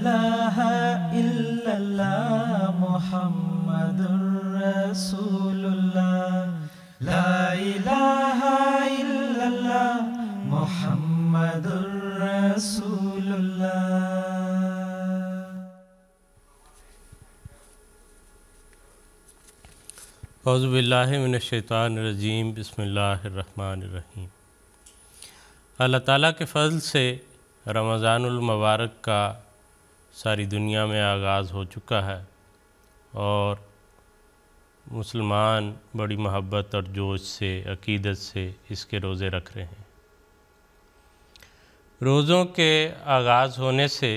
इलाहा इल्लल्लाह मुहम्मदुर रसूलुल्लाह ला इलाहा इल्लल्लाह मुहम्मदुर रसूलुल्लाह अज़बिल्लाशैतानरजीम बसमीम अल्लाह ताला के फ़ज़ल से रमज़ानमबारक का सारी दुनिया में आगाज़ हो चुका है और मुसलमान बड़ी मोहब्बत और जोश से अकीदत से इसके रोज़े रख रहे हैं रोज़ों के आगाज़ होने से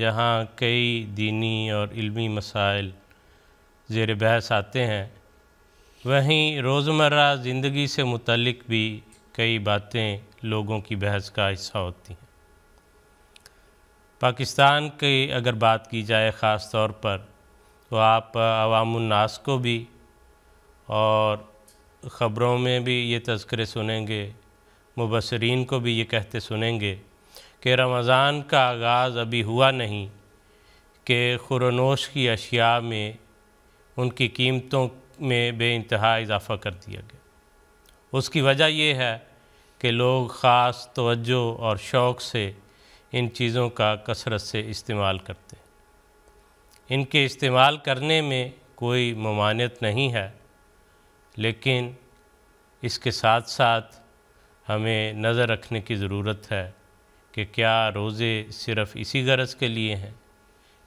जहाँ कई दीनी और इल्मी मसाइल ज़ेर बहस आते हैं वहीं रोज़मर्रा ज़िंदगी से मुतलिक भी कई बातें लोगों की बहस का हिस्सा होती हैं पाकिस्तान की अगर बात की जाए ख़ास तौर पर तो आप अवामनास को भी और ख़बरों में भी ये तस्करे सुनेंगे मुबसरीन को भी ये कहते सुनेंगे कि रमज़ान का आगाज़ अभी हुआ नहीं कि खुरनोश की अशिया में उनकी कीमतों में बे इंतहा इजाफ़ा कर दिया गया उसकी वजह यह है कि लोग ख़ास तोज्जो और शौक़ से इन चीज़ों का कसरत से इस्तेमाल करते इनके इस्तेमाल करने में कोई ममानियत नहीं है लेकिन इसके साथ साथ हमें नज़र रखने की ज़रूरत है कि क्या रोज़े सिर्फ़ इसी गरज के लिए हैं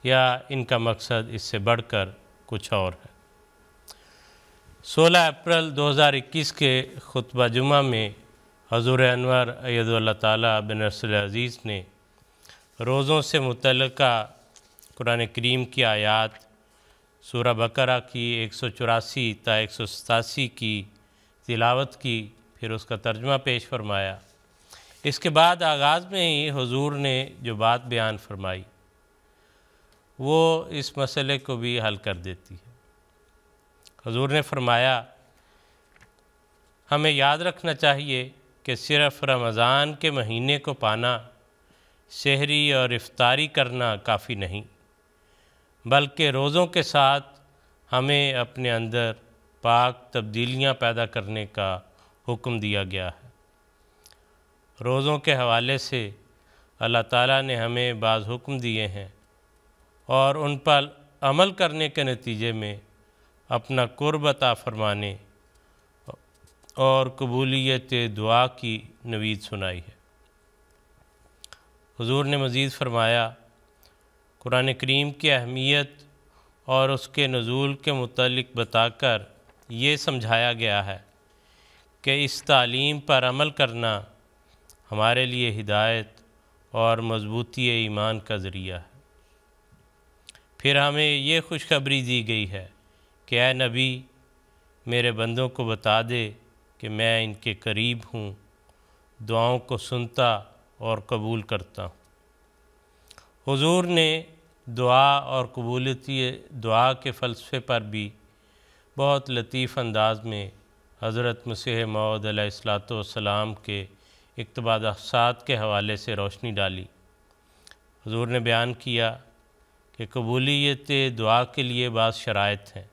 या इनका मकसद इससे बढ़कर कुछ और है 16 अप्रैल 2021 के खुतबा जुमा में हजूर अनवर अयदल्ला तबिन बिन अज़ीज़ ने रोज़ों से मुतल कुरान करीम की आयात सूर बकरा की एक सौ चौरासी ता एक सौ सतासी की तिलावत की फिर उसका तर्जमा पेश फरमाया इसके बाद आगाज़ में ही हजूर ने जो बात बयान फरमाई वो इस मसले को भी हल कर देती है हजूर ने फरमाया हमें याद रखना चाहिए कि सिर्फ़ रमज़ान के महीने को पाना शहरी और इफ्तारी करना काफ़ी नहीं बल्कि रोज़ों के साथ हमें अपने अंदर पाक तब्दीलियां पैदा करने का हुक्म दिया गया है रोज़ों के हवाले से अल्लाह ताला ने हमें बाज़ हुक्म दिए हैं और उन पर अमल करने के नतीजे में अपना कुर्बता फरमाने और कबूलियत दुआ की नवीद सुनाई है हुजूर ने मज़ीद फरमाया कुरान करीम की अहमियत और उसके नज़ूल के मतलब बताकर ये समझाया गया है कि इस तालीम पर अमल करना हमारे लिए हिदायत और मजबूती ईमान का ज़रिया है फिर हमें ये खुशखबरी दी गई है कि ए नबी मेरे बंदों को बता दे कि मैं इनके करीब हूँ दुआओं को सुनता और कबूल करता हूँ हुजूर ने दुआ और कबूलती दुआ के फ़लसफ़े पर भी बहुत लतीफ़ अंदाज में हज़रत मसीह मौदलाम के इकतबादात के हवाले से रोशनी डाली हजूर ने बयान किया कि कबूलीत दुआ के लिए बाद शरात हैं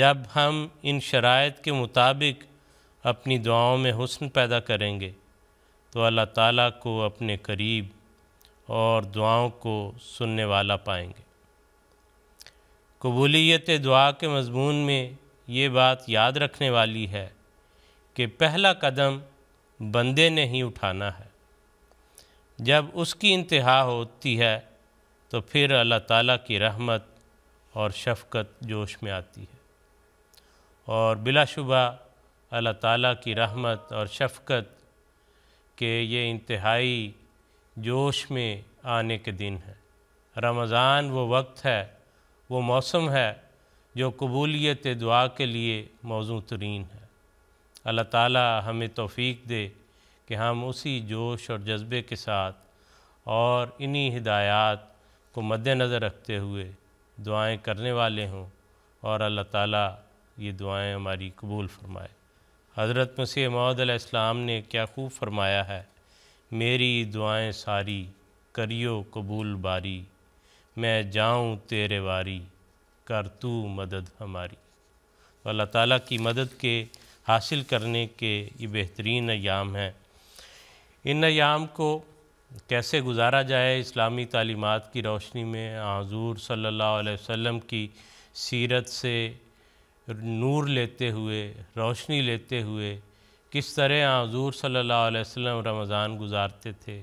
जब हम इन शरात के मुताबिक अपनी दुआओं में हुस्न पैदा करेंगे तो अल्लाह ताला को अपने करीब और दुआओं को सुनने वाला पाएंगे कबूलीत दुआ के मजमून में ये बात याद रखने वाली है कि पहला कदम बंदे ने ही उठाना है जब उसकी इंतहा होती है तो फिर अल्लाह ताला की रहमत और शफकत जोश में आती है और बिलाशुबा अल्लाह ताला की रहमत और शफकत कि ये इंतहाई जोश में आने के दिन है रमज़ान वो वक्त है वो मौसम है जो कबूलियत दुआ के लिए मौजू तरीन है अल्लाह ताला हमें तोफ़ी दे कि हम उसी जोश और जज्बे के साथ और इन्हीं हिदायत को मद्दनज़र रखते हुए दुआएं करने वाले हों और अल्लाह ताला ये दुआएं हमारी कबूल फरमाए हज़रत मसीह मौदम ने क्या खूब फरमाया है मेरी दुआएं सारी करियो कबूल बारी मैं जाऊं तेरे वारी कर तू मदद हमारी अल्लाह ताला की मदद के हासिल करने के ये बेहतरीन अयाम हैं इन अयाम को कैसे गुजारा जाए इस्लामी तालीमत की रोशनी में हजूर सल्लल्लाहु अलैहि वसल्लम की सीरत से नूर लेते हुए रोशनी लेते हुए किस तरह हजूर सल्लल्लाहु अलैहि वसल्लम रमज़ान गुजारते थे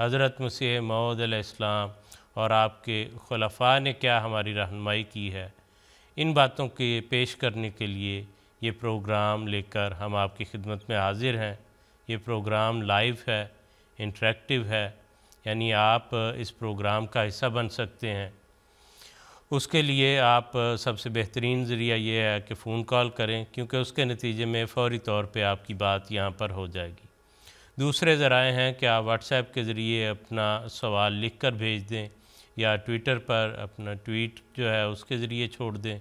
हज़रत मसीह मौदम और आपके खलफा ने क्या हमारी रहनमाई की है इन बातों के पेश करने के लिए ये प्रोग्राम लेकर हम आपकी खिदमत में हाजिर हैं ये प्रोग्राम लाइव है इंटरेक्टिव है यानी आप इस प्रोग्राम का हिस्सा बन सकते हैं उसके लिए आप सबसे बेहतरीन ज़रिया ये है कि फ़ोन कॉल करें क्योंकि उसके नतीजे में फौरी तौर पर आपकी बात यहाँ पर हो जाएगी दूसरे ज़राए हैं कि आप व्हाट्सएप के ज़रिए अपना सवाल लिख कर भेज दें या ट्विटर पर अपना ट्वीट जो है उसके ज़रिए छोड़ दें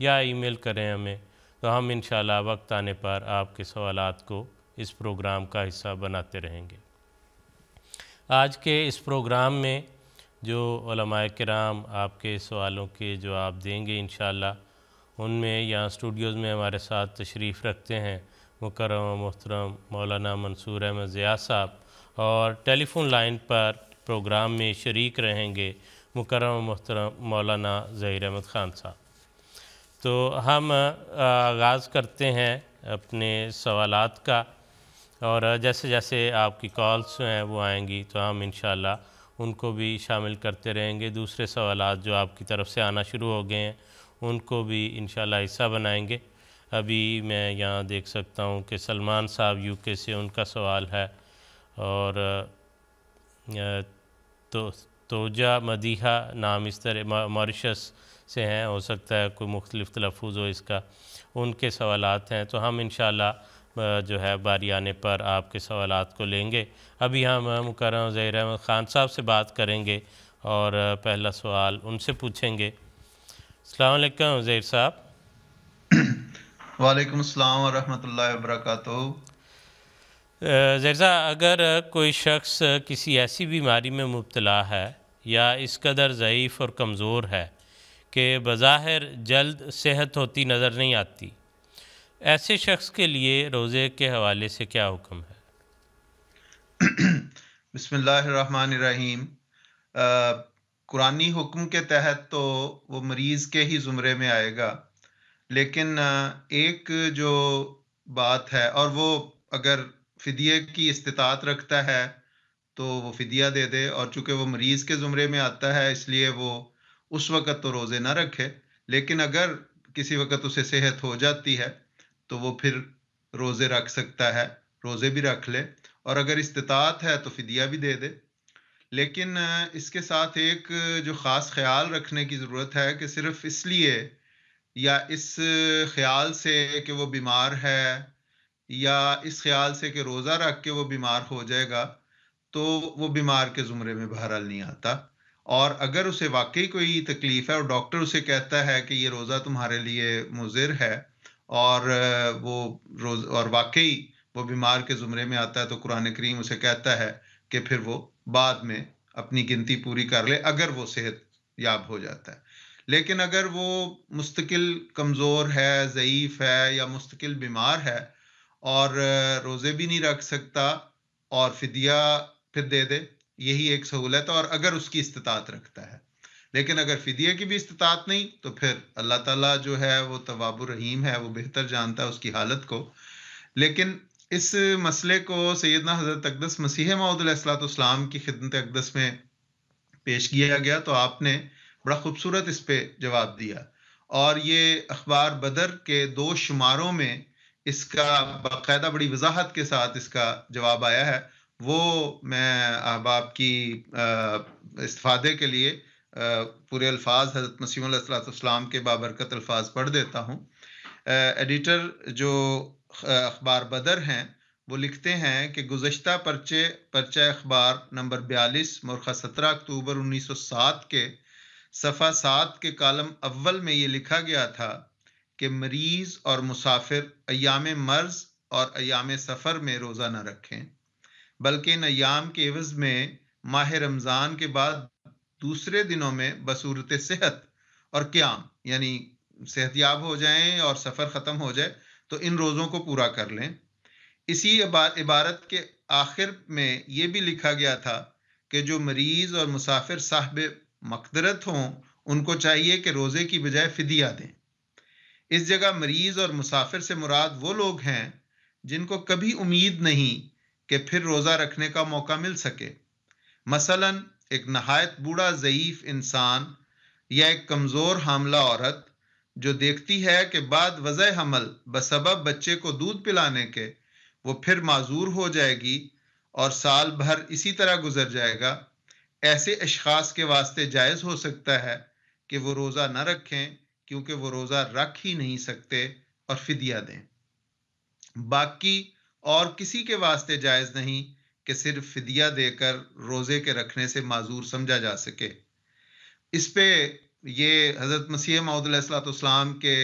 या ईमेल करें हमें तो हम इन वक्त आने पर आपके सवाल को इस प्रोग्राम का हिस्सा बनाते रहेंगे आज के इस प्रोग्राम में जो कराम आपके सवालों के जवाब देंगे इन उनमें यहाँ स्टूडियोज़ में हमारे साथ तशरीफ़ रखते हैं मुकरम मोहतरम मौलाना मंसूर अहमद ज़िया साहब और टेलीफोन लाइन पर प्रोग्राम में शरीक रहेंगे मुकरम मोहतरम मौलाना ज़हीर अहमद ख़ान साहब तो हम आगाज़ करते हैं अपने सवाल का और जैसे जैसे आपकी कॉल्स हैं वो आएंगी तो हम इन उनको भी शामिल करते रहेंगे दूसरे सवाल जो आपकी तरफ से आना शुरू हो गए हैं उनको भी इन हिस्सा बनाएंगे अभी मैं यहाँ देख सकता हूँ कि सलमान साहब यूके से उनका सवाल है और तो तोजा मदीहा नाम इस तरह मॉरिशस से हैं हो सकता है कोई मुख्तलिफ तलफ़ हो इसका उनके सवाल हैं तो हम इन जो है बारी आने पर आपके सवाल को लेंगे अभी हम मुकरम ज़ैर अहमद ख़ान साहब से बात करेंगे और पहला सवाल उनसे पूछेंगे अलकम ज़ैर साहब वालेकुम अस्सलाम वरहमतुल्लाहि वरक ज़ैर साहब अगर कोई शख्स किसी ऐसी बीमारी में मुबतला है या इस कदर ज़यीफ़ और कमज़ोर है कि बज़ाहिर जल्द सेहत होती नज़र नहीं आती ऐसे शख्स के लिए रोज़े के हवाले से क्या हुक्म है बसमीम कुरानी हुक्म के तहत तो वो मरीज़ के ही ज़ुमरे में आएगा लेकिन एक जो बात है और वो अगर फ़िदिये की इस्तात रखता है तो वो फ़िदिया दे दे और चूंकि वो मरीज़ के ज़ुमरे में आता है इसलिए वो उस वक़्त तो रोज़े ना रखे लेकिन अगर किसी वक़्त उसे सेहत हो जाती है तो वो फिर रोज़े रख सकता है रोज़े भी रख ले और अगर इस्तात है तो फिदिया भी दे दे लेकिन इसके साथ एक जो ख़ास ख्याल रखने की ज़रूरत है कि सिर्फ इसलिए या इस ख्याल से कि वो बीमार है या इस ख्याल से कि रोज़ा रख के वो बीमार हो जाएगा तो वो बीमार के ज़ुमरे में बहरहाल नहीं आता और अगर उसे वाकई कोई तकलीफ़ है और डॉक्टर उसे कहता है कि ये रोज़ा तुम्हारे लिए मुजिर है और वो रोज और वाकई वो बीमार के ज़ुमरे में आता है तो कुरान करीम उसे कहता है कि फिर वो बाद में अपनी गिनती पूरी कर ले अगर वो सेहत याब हो जाता है लेकिन अगर वो मुस्तकिल कमज़ोर है ज़यीफ़ है या मुस्तकिल बीमार है और रोज़े भी नहीं रख सकता और फिदिया फिर दे दे यही एक सहूलत है और अगर उसकी इस्तात रखता है लेकिन अगर फिदिया की भी इस्तात नहीं तो फिर अल्लाह ताला जो है वो तवाब रहीम है वो बेहतर जानता है उसकी हालत को लेकिन इस मसले को सैदना हज़रत अकदस मसीह मौदलाम की खिदमत अकदस में पेश किया गया तो आपने बड़ा खूबसूरत इस पर जवाब दिया और ये अखबार बदर के दो शुमारों में इसका बाकायदा बड़ी वजाहत के साथ इसका जवाब आया है वो मैं अब आपकी इस्तादे के लिए पूरे अल्फाज हज़रत मसीम के बाबरकत अल्फाज पढ़ देता हूँ एडिटर जो अखबार बदर हैं वो लिखते हैं कि गुज्त पर्चे पर्चे अखबार नंबर बयालीस मुरखा सत्रह अक्टूबर 1907 के सफ़ा सात के कॉलम अव्वल में ये लिखा गया था कि मरीज़ और मुसाफिर अयाम मर्ज़ और अयाम सफ़र में रोज़ा न रखें बल्कि इन अयाम के एवज़ में माह रमज़ान के बाद दूसरे दिनों में बसूरत सेहत और क्याम यानी सेहतियाब हो जाएं और सफ़र ख़त्म हो जाए तो इन रोज़ों को पूरा कर लें इसी इबारत के आखिर में ये भी लिखा गया था कि जो मरीज़ और मुसाफिर साहब मकदरत हों उनको चाहिए कि रोज़े की बजाय फ़िदिया दें इस जगह मरीज़ और मुसाफिर से मुराद वो लोग हैं जिनको कभी उम्मीद नहीं कि फिर रोज़ा रखने का मौका मिल सके मसलन एक नहायत बूढ़ा ज़यीफ़ इंसान या एक कमज़ोर हामला औरत जो देखती है कि बाद वज़ हमल बसबब बच्चे को दूध पिलाने के वो फिर माजूर हो जाएगी और साल भर इसी तरह गुजर जाएगा ऐसे अशास के वास्ते जायज़ हो सकता है कि वो रोज़ा न रखें क्योंकि वो रोज़ा रख ही नहीं सकते और फिदिया दें बाकी और किसी के वास्ते जायज़ नहीं कि सिर्फ फिदिया देकर रोज़े के रखने से माजूर समझा जा सके इस पे ये हज़रत मसीह मौदलाम के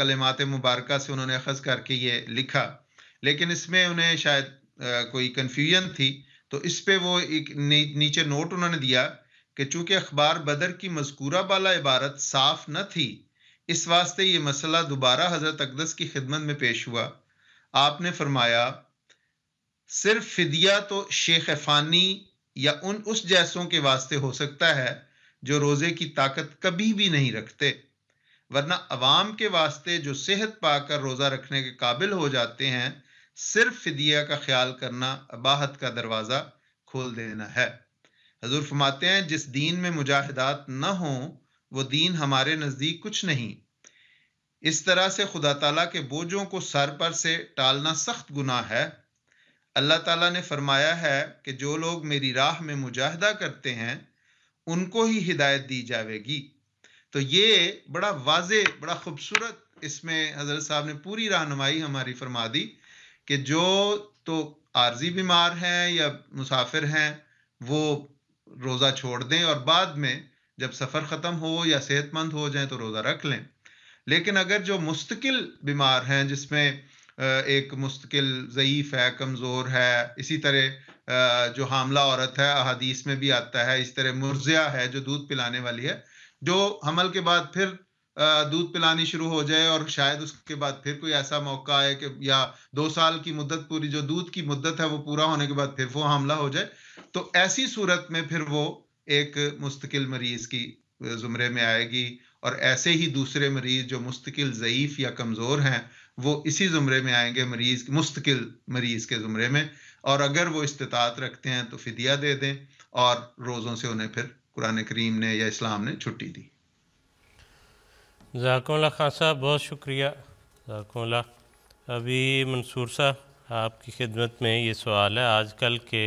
कलमात मुबारक से उन्होंने अखज़ करके ये लिखा लेकिन इसमें उन्हें शायद कोई कन्फ्यूजन थी तो इस पे वो एक नीचे नोट उन्होंने दिया कि चूंकि अखबार बदर की मजकूरा बाला इबारत साफ न थी इस वास्ते ये मसला दोबारा हज़रत अकदस की खिदमत में पेश हुआ आपने फरमाया सिर्फ फिदिया तो शेख फ़ानी या उन उस जैसों के वास्ते हो सकता है जो रोज़े की ताकत कभी भी नहीं रखते वरना अवाम के वास्ते जो सेहत पाकर रोज़ा रखने के काबिल हो जाते हैं सिर्फ फिदिया का ख्याल करना अबाहत का दरवाज़ा खोल देना है हजूर फमाते हैं जिस दीन में मुजाहिदात न हों वो दीन हमारे नज़दीक कुछ नहीं इस तरह से खुदा तला के बोझों को सर पर से टालना सख्त गुना है अल्लाह ताला ने फरमाया है कि जो लोग मेरी राह में मुजाहदा करते हैं उनको ही हिदायत दी जाएगी तो ये बड़ा वाज बड़ा खूबसूरत इसमें हजरत साहब ने पूरी रहनुमाई हमारी फरमा दी कि जो तो आर्जी बीमार हैं या मुसाफिर हैं वो रोज़ा छोड़ दें और बाद में जब सफ़र ख़त्म हो या सेहतमंद हो जाए तो रोज़ा रख लें लेकिन अगर जो मुस्तकिल बीमार हैं जिसमें एक मुस्तकिल ज़यीफ़ है कमज़ोर है इसी तरह जो हामला औरत है अहादीस में भी आता है इस तरह मुर्जिया है जो दूध पिलाने वाली है जो हमल के बाद फिर दूध पिलानी शुरू हो जाए और शायद उसके बाद फिर कोई ऐसा मौका आए कि या दो साल की मुद्दत पूरी जो दूध की मुद्दत है वो पूरा होने के बाद फिर वो हमला हो जाए तो ऐसी सूरत में फिर वो एक मुस्तकिल मरीज की ज़ुमरे में आएगी और ऐसे ही दूसरे मरीज जो मुस्तकिल ज़यीफ़ या कमज़ोर हैं वो इसी ज़ुमरे में आएंगे मरीज मुस्तकिल मरीज के ज़ुमरे में और अगर वो इस्तात रखते हैं तो फिदिया दे दें और रोज़ों से उन्हें फिर कुरान करीम ने या इस्लाम ने छुट्टी दी जाकोला खान साहब बहुत शुक्रिया जाकोला अभी मंसूर साहब आपकी खिदमत में ये सवाल है आजकल के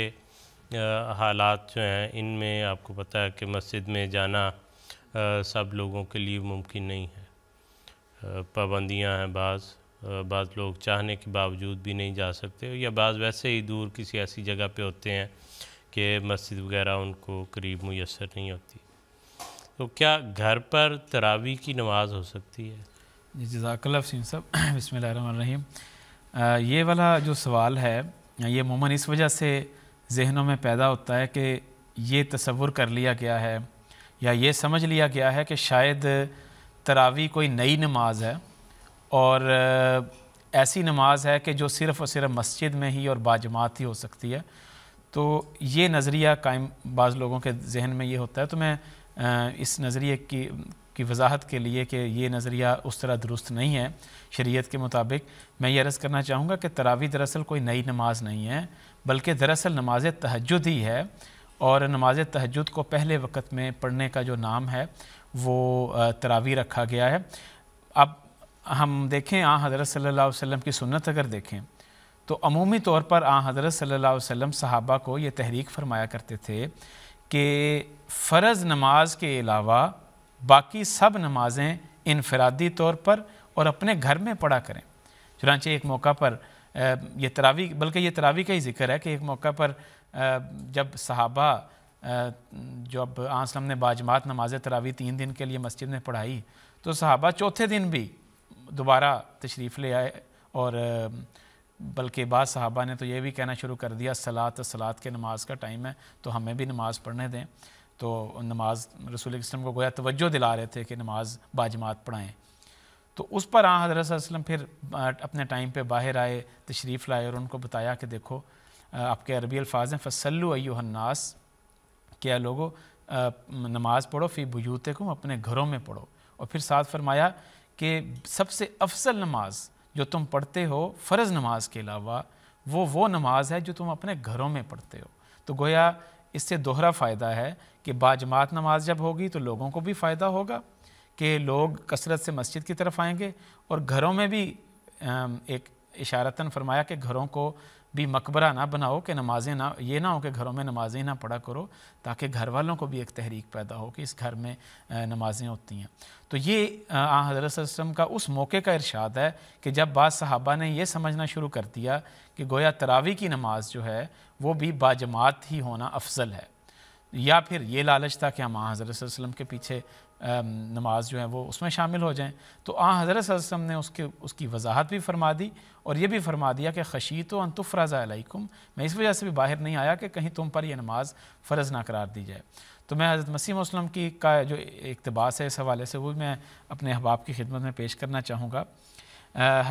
हालात जो हैं इनमें आपको पता है कि मस्जिद में जाना आ, सब लोगों के लिए मुमकिन नहीं है पाबंदियाँ हैं बाज़ बाद लोग चाहने के बावजूद भी नहीं जा सकते या बाज़ वैसे ही दूर किसी ऐसी जगह पे होते हैं कि मस्जिद वगैरह उनको करीब मैसर नहीं होती तो क्या घर पर तरावी की नमाज हो सकती है जी साहब सब बसमीम ये वाला जो सवाल है ये ममन इस वजह से जहनों में पैदा होता है कि ये तस्वुर कर लिया गया है या ये समझ लिया गया है कि शायद तरावी कोई नई नमाज है और ऐसी नमाज है कि जो सिर्फ़ और सिर्फ मस्जिद में ही और बाजमात ही हो सकती है तो ये नज़रिया कायम बाज़ लोगों के जहन में ये होता है तो मैं इस नज़रिए की की वजाहत के लिए कि ये नज़रिया उस तरह दुरुस्त नहीं है शरीयत के मुताबिक मैं ये अर्ज़ करना चाहूँगा कि तरावी दरअसल कोई नई नमाज नहीं है बल्कि दरअसल नमाज तहजद ही है और नमाज तहजद को पहले वक्त में पढ़ने का जो नाम है वो तरावी रखा गया है अब हम देखें आ हज़रत सल्ला वसम की सुनत अगर देखें तो अमूमी तौर पर आ हज़रत सल्ला वसम सहाबा को ये तहरीक फरमाया करते थे कि फ़र्ज़ नमाज के अलावा बाकी सब नमाजें इनफरादी तौर पर और अपने घर में पढ़ा करें चुनाचे एक मौका पर ये तरावी बल्कि ये तरावी का ही जिक्र है कि एक मौका पर जब सहाबा जब आसलम ने बाजमात नमाज तरावी तीन दिन के लिए मस्जिद में पढ़ाई तो सहाबा चौथे दिन भी दोबारा तशरीफ़ ले आए और बल्कि बाद साहबा ने तो ये भी कहना शुरू कर दिया सलात सलात के नमाज का टाइम है तो हमें भी नमाज़ पढ़ने दें तो नमाज रसूल वसम को गोया तोज्जो दिला रहे थे कि नमाज बाजमात पढ़ाएँ तो उस पर आ हजरत वसलम फिर अपने टाइम पर बाहर आए तशरीफ़ लाए और उनको बताया कि देखो आपके अरबी अल्फाज हैं फसल्लु अयुहन्नास क्या लोगो नमाज़ पढ़ो फिर बुजूते को अपने घरों में पढ़ो और फिर साथ फरमाया कि सबसे अफसल नमाज जो तुम पढ़ते हो फ़र्ज़ नमाज के अलावा वो वो नमाज है जो तुम अपने घरों में पढ़ते हो तो गोया इससे दोहरा फ़ायदा है कि बाजमात नमाज जब होगी तो लोगों को भी फ़ायदा होगा कि लोग कसरत से मस्जिद की तरफ आएंगे और घरों में भी एक इशारतन फरमाया कि घरों को भी मकबरा ना बनाओ कि नमाजें ना ये ना हो कि घरों में नमाजें ना पढ़ा करो ताकि घर वालों को भी एक तहरीक पैदा हो कि इस घर में नमाजें होती हैं तो ये आ हजरत का उस मौके का इरशाद है कि जब बाद सहाबा ने यह समझना शुरू कर दिया कि गोया तरावी की नमाज जो है वो भी बाजमात ही होना अफजल है या फिर ये लालच था कि हम हज़रत के पीछे नमाज जो है वो उसमें शामिल हो जाएँ तो आ हज़रत वसम ने उसके उसकी वजाहत भी फरमा दी और ये भी फरमा दिया कि खशी तो अनतुफ़राज़ाकुम मैं इस वजह से भी बाहर नहीं आया कि कहीं तुम पर यह नमाज फ़र्ज़ ना करार दी जाए तो मैं हज़रत मसीम वसलम की का जो इकतबास है इस हवाले से वो मैं अपने अहबाब की खिदमत में पेश करना चाहूँगा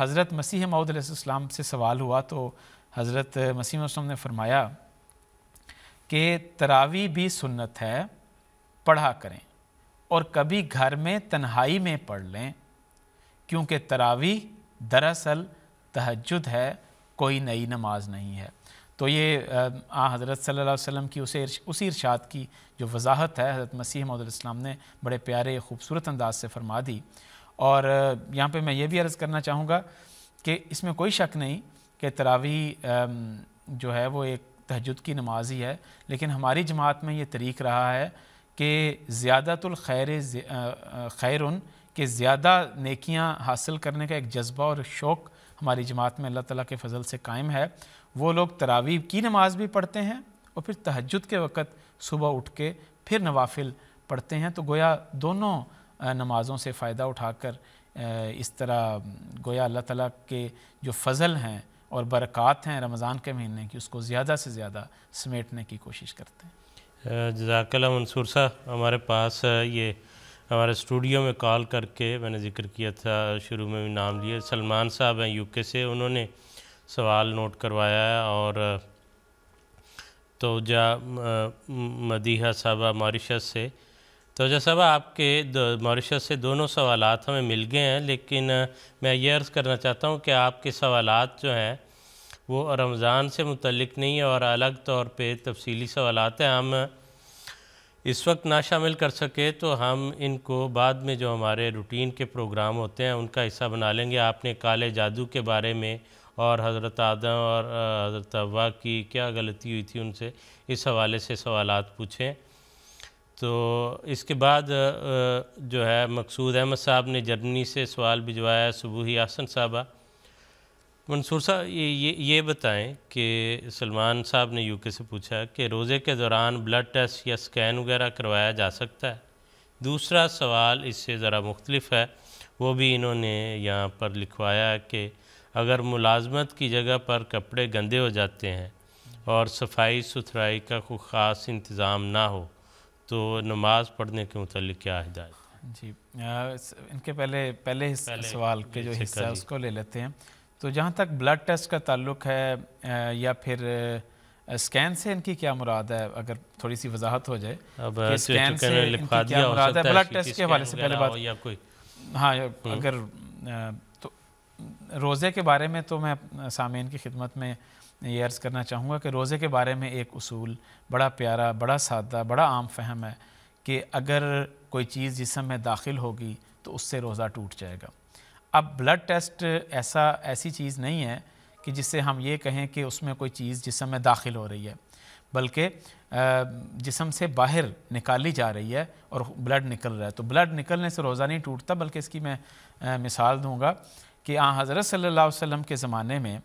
हज़रत मसीह मऊदलाम से सवाल हुआ तो हज़रत मसीम वसलम ने फरमाया कि तरावी भी सुन्नत है पढ़ा करें और कभी घर में तन्हाई में पढ़ लें क्योंकि तरावी दरअसल तहजद है कोई नई नमाज नहीं है तो ये आ हज़रत सल्लल्लाहु अलैहि वसल्लम की उसे उसी इरशाद की जो वजाहत है हज़रत मसीह इस्लाम ने बड़े प्यारे खूबसूरत अंदाज से फरमा दी और यहाँ पे मैं ये भी अर्ज़ करना चाहूँगा कि इसमें कोई शक नहीं कि तरावी जो है वो एक तहजद की नमाज ही है लेकिन हमारी जमात में ये तरीक़ रहा है कि ज़्यादातुल खैर खैर के ज़्यादा नेकियां हासिल करने का एक जज्बा और शौक़ हमारी जमात में अल्लाह ताला के फ़ज़ल से कायम है वो लोग तरावी की नमाज़ भी पढ़ते हैं और फिर तहजद के वक़्त सुबह उठ के फिर नवाफिल पढ़ते हैं तो गोया दोनों नमाज़ों से फ़ायदा उठाकर इस तरह गोया अल्लाह ताला के जो फ़ज़ल हैं और बरक़ात हैं रमज़ान के महीने की उसको ज़्यादा से ज़्यादा समेटने की कोशिश करते हैं जजाकला मंसूर साहब हमारे पास ये हमारे स्टूडियो में कॉल करके मैंने जिक्र किया था शुरू में भी नाम लिए सलमान साहब हैं यूके से उन्होंने सवाल नोट करवाया है और तोजा मदीहा साहबा मॉरिशस से तोजा साहबा आपके मॉरिशस से दोनों सवाल हमें मिल गए हैं लेकिन मैं ये अर्ज़ करना चाहता हूँ कि आपके सवालात जो हैं वो रमज़ान से मुतलक नहीं है और अलग तौर पर तफसीली सवाल हैं हम इस वक्त ना शामिल कर सके तो हम इनको बाद में जो हमारे रूटीन के प्रोग्राम होते हैं उनका हिस्सा बना लेंगे आपने काले जादू के बारे में और हज़रत आदम और हज़रत अब्बा की क्या गलती हुई थी उनसे इस हवाले से सवाल पूछें तो इसके बाद जो है मकसूद अहमद साहब ने जर्मनी से सवाल भिजवाया सुबूही आसन साहबा मंसूर साहब ये ये बताएं कि सलमान साहब ने यूके से पूछा कि रोज़े के दौरान ब्लड टेस्ट या स्कैन वगैरह करवाया जा सकता है दूसरा सवाल इससे ज़रा मुख्तलफ है वो भी इन्होंने यहाँ पर लिखवाया कि अगर मुलाजमत की जगह पर कपड़े गंदे हो जाते हैं और सफाई सुथराई का कोई ख़ास इंतज़ाम ना हो तो नमाज़ पढ़ने के मतलब क्या हिदायत जी इनके पहले पहले, पहले सवाल के जो हिस्सा है उसको ले लेते हैं तो जहाँ तक ब्लड टेस्ट का ताल्लुक है या फिर स्कैन से इनकी क्या मुराद है अगर थोड़ी सी वजाहत हो जाए अब स्कैन से मुराद है ब्लड टेस्ट के हवाले से पहले बात या कोई हाँ हम्म। अगर तो रोज़े के बारे में तो मैं सामीन की खिदमत में ये अर्ज़ करना चाहूँगा कि रोज़े के बारे में एक असूल बड़ा प्यारा बड़ा सादा बड़ा आम फहम है कि अगर कोई चीज़ जिसम में दाखिल होगी तो उससे रोज़ा टूट जाएगा अब ब्लड टेस्ट ऐसा ऐसी चीज़ नहीं है कि जिससे हम ये कहें कि उसमें कोई चीज़ जिसम में दाखिल हो रही है बल्कि जिसम से बाहर निकाली जा रही है और ब्लड निकल रहा है तो ब्लड निकलने से रोज़ा नहीं टूटता बल्कि इसकी मैं आ, मिसाल दूंगा कि आ हज़रत सल्ला वसम के ज़माने में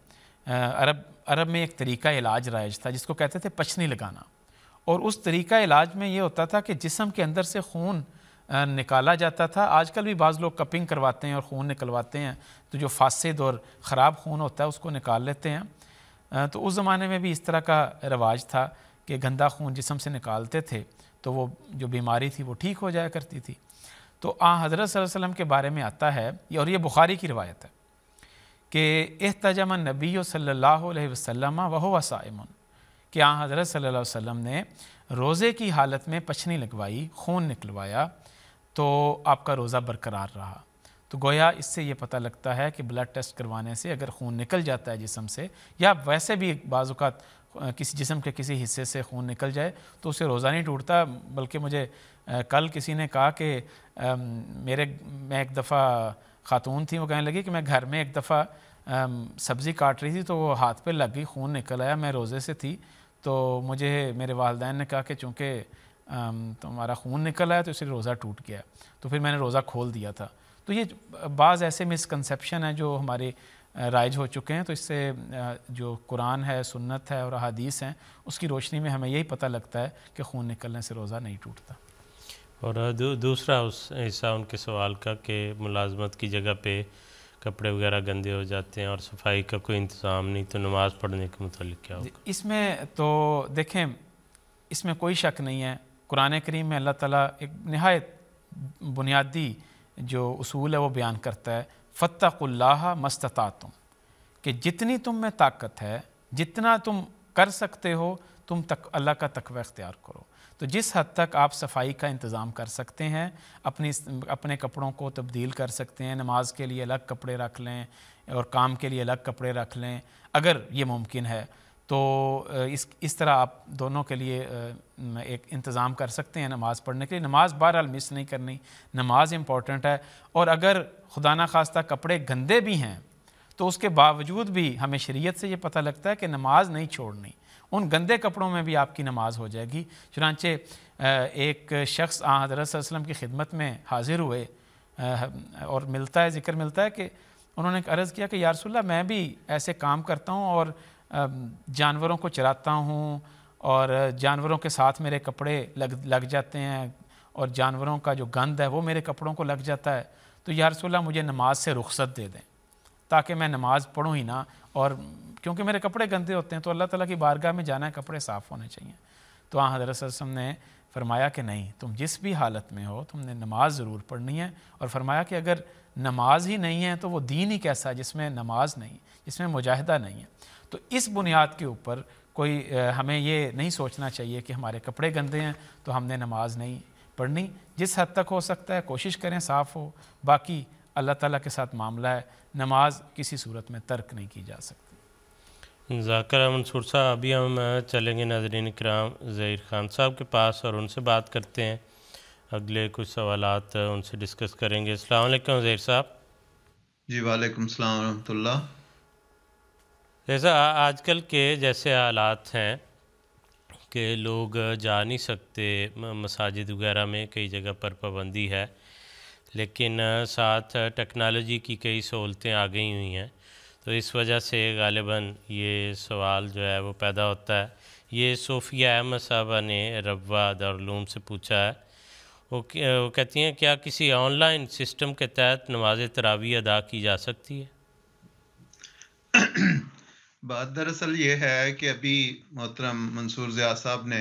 आ, अरब अरब में एक तरीका इलाज राइज था जिसको कहते थे पचनी लगाना और उस तरीका इलाज में ये होता था कि जिसम के अंदर से खून निकाला जाता था आजकल भी बाज़ लोग कपिंग करवाते हैं और खून निकलवाते हैं तो जो फासद और ख़राब खून होता है उसको निकाल लेते हैं तो उस ज़माने में भी इस तरह का रवाज था कि गंदा खून जिसम से निकालते थे तो वो जो बीमारी थी वो ठीक हो जाया करती थी तो आ हज़रत वसम के बारे में आता है और ये बुखारी की रवायत है कि एहतजम नबी सल्ला वसलम वह वसाइम कि आ हज़रत सल्ला वसम ने रोज़े की हालत में पछनी लगवाई खून निकलवाया तो आपका रोज़ा बरकरार रहा तो गोया इससे ये पता लगता है कि ब्लड टेस्ट करवाने से अगर खून निकल जाता है जिसम से या वैसे भी बाज़ात किसी जिसम के किसी हिस्से से खून निकल जाए तो उसे रोज़ा नहीं टूटता बल्कि मुझे कल किसी ने कहा कि मेरे मैं एक दफ़ा खातून थी वो कहने लगी कि मैं घर में एक दफ़ा सब्ज़ी काट रही थी तो वो हाथ पे लग गई खून निकल आया मैं रोज़े से थी तो मुझे मेरे वालदेन ने कहा कि चूँकि तो हमारा खून निकल आया तो इसलिए रोज़ा टूट गया तो फिर मैंने रोज़ा खोल दिया था तो ये बाज़ ऐसे मिसकनसप्शन हैं जो हमारे राइज हो चुके हैं तो इससे जो कुरान है सुन्नत है और अदीस हैं उसकी रोशनी में हमें यही पता लगता है कि खून निकलने से रोज़ा नहीं टूटता और दू, दूसरा उस हिस्सा उनके सवाल का कि मुलाजमत की जगह पे कपड़े वगैरह गंदे हो जाते हैं और सफाई का कोई इंतज़ाम नहीं तो नमाज़ पढ़ने के मतलब क्या होगा इसमें तो देखें इसमें कोई शक नहीं है कुरान करीम में अल्लाह ताला एक नहायत बुनियादी जो असूल है वो बयान करता है फ़तः मस्तता तुम कि जितनी तुम में ताकत है जितना तुम कर सकते हो तुम तक अल्लाह का तकवा इख्तियार करो तो जिस हद तक आप सफाई का इंतज़ाम कर सकते हैं अपनी अपने कपड़ों को तब्दील कर सकते हैं नमाज के लिए अलग कपड़े रख लें और काम के लिए अलग कपड़े रख लें अगर ये मुमकिन है तो इस इस तरह आप दोनों के लिए एक इंतज़ाम कर सकते हैं नमाज़ पढ़ने के लिए नमाज़ बहरहाल मिस नहीं करनी नमाज इम्पॉर्टेंट है और अगर खुदा न खास्ता कपड़े गंदे भी हैं तो उसके बावजूद भी हमें शरीयत से ये पता लगता है कि नमाज नहीं छोड़नी उन गंदे कपड़ों में भी आपकी नमाज हो जाएगी चुनाचे एक शख्स आ हजरत वसलम की खिदमत में हाजिर हुए और मिलता है ज़िक्र मिलता है कि उन्होंने अर्ज़ किया कि यारसोल्ला मैं भी ऐसे काम करता हूँ और जानवरों को चराता हूँ और जानवरों के साथ मेरे कपड़े लग लग जाते हैं और जानवरों का जो गंद है वो मेरे कपड़ों को लग जाता है तो या रसोल्ला मुझे नमाज से रुखसत दे दें ताकि मैं नमाज़ पढ़ूँ ही ना और क्योंकि मेरे कपड़े गंदे होते हैं तो अल्लाह ताला की बारगाह में जाना है कपड़े साफ़ होने चाहिए तो वहाँ हजरत वसम ने फरमाया कि नहीं तुम जिस भी हालत में हो तुमने नमाज ज़रूर पढ़नी है और फरमाया कि अगर नमाज ही नहीं है तो वो दीन ही कैसा है जिसमें नमाज नहीं जिसमें मुजाहिदा नहीं है तो इस बुनियाद के ऊपर कोई हमें ये नहीं सोचना चाहिए कि हमारे कपड़े गंदे हैं तो हमने नमाज नहीं पढ़नी जिस हद तक हो सकता है कोशिश करें साफ़ हो बाकी अल्लाह ताला के साथ मामला है नमाज किसी सूरत में तर्क नहीं की जा सकती जाकर मंसूर साहब अभी हम चलेंगे नाजरीन कराम ज़हीर खान साहब के पास और उनसे बात करते हैं अगले कुछ सवाल उनसे डिस्कस करेंगे अलैक्म जहर साहब जी वालेकुम सलाम वरहमतुल्लाह जैसा आजकल के जैसे हालात हैं कि लोग जा नहीं सकते मसाजिद वगैरह में कई जगह पर पाबंदी है लेकिन साथ टेक्नोलॉजी की कई सहूलतें आ गई हुई हैं तो इस वजह से गालिबा ये सवाल जो है वो पैदा होता है ये सोफिया अहमद साहबा ने रबा दारूम से पूछा है वो कहती हैं क्या किसी ऑनलाइन सिस्टम के तहत नमाज तरावी अदा की जा सकती है बात दरअसल ये है कि अभी मोहतरम मंसूर ज़िया साहब ने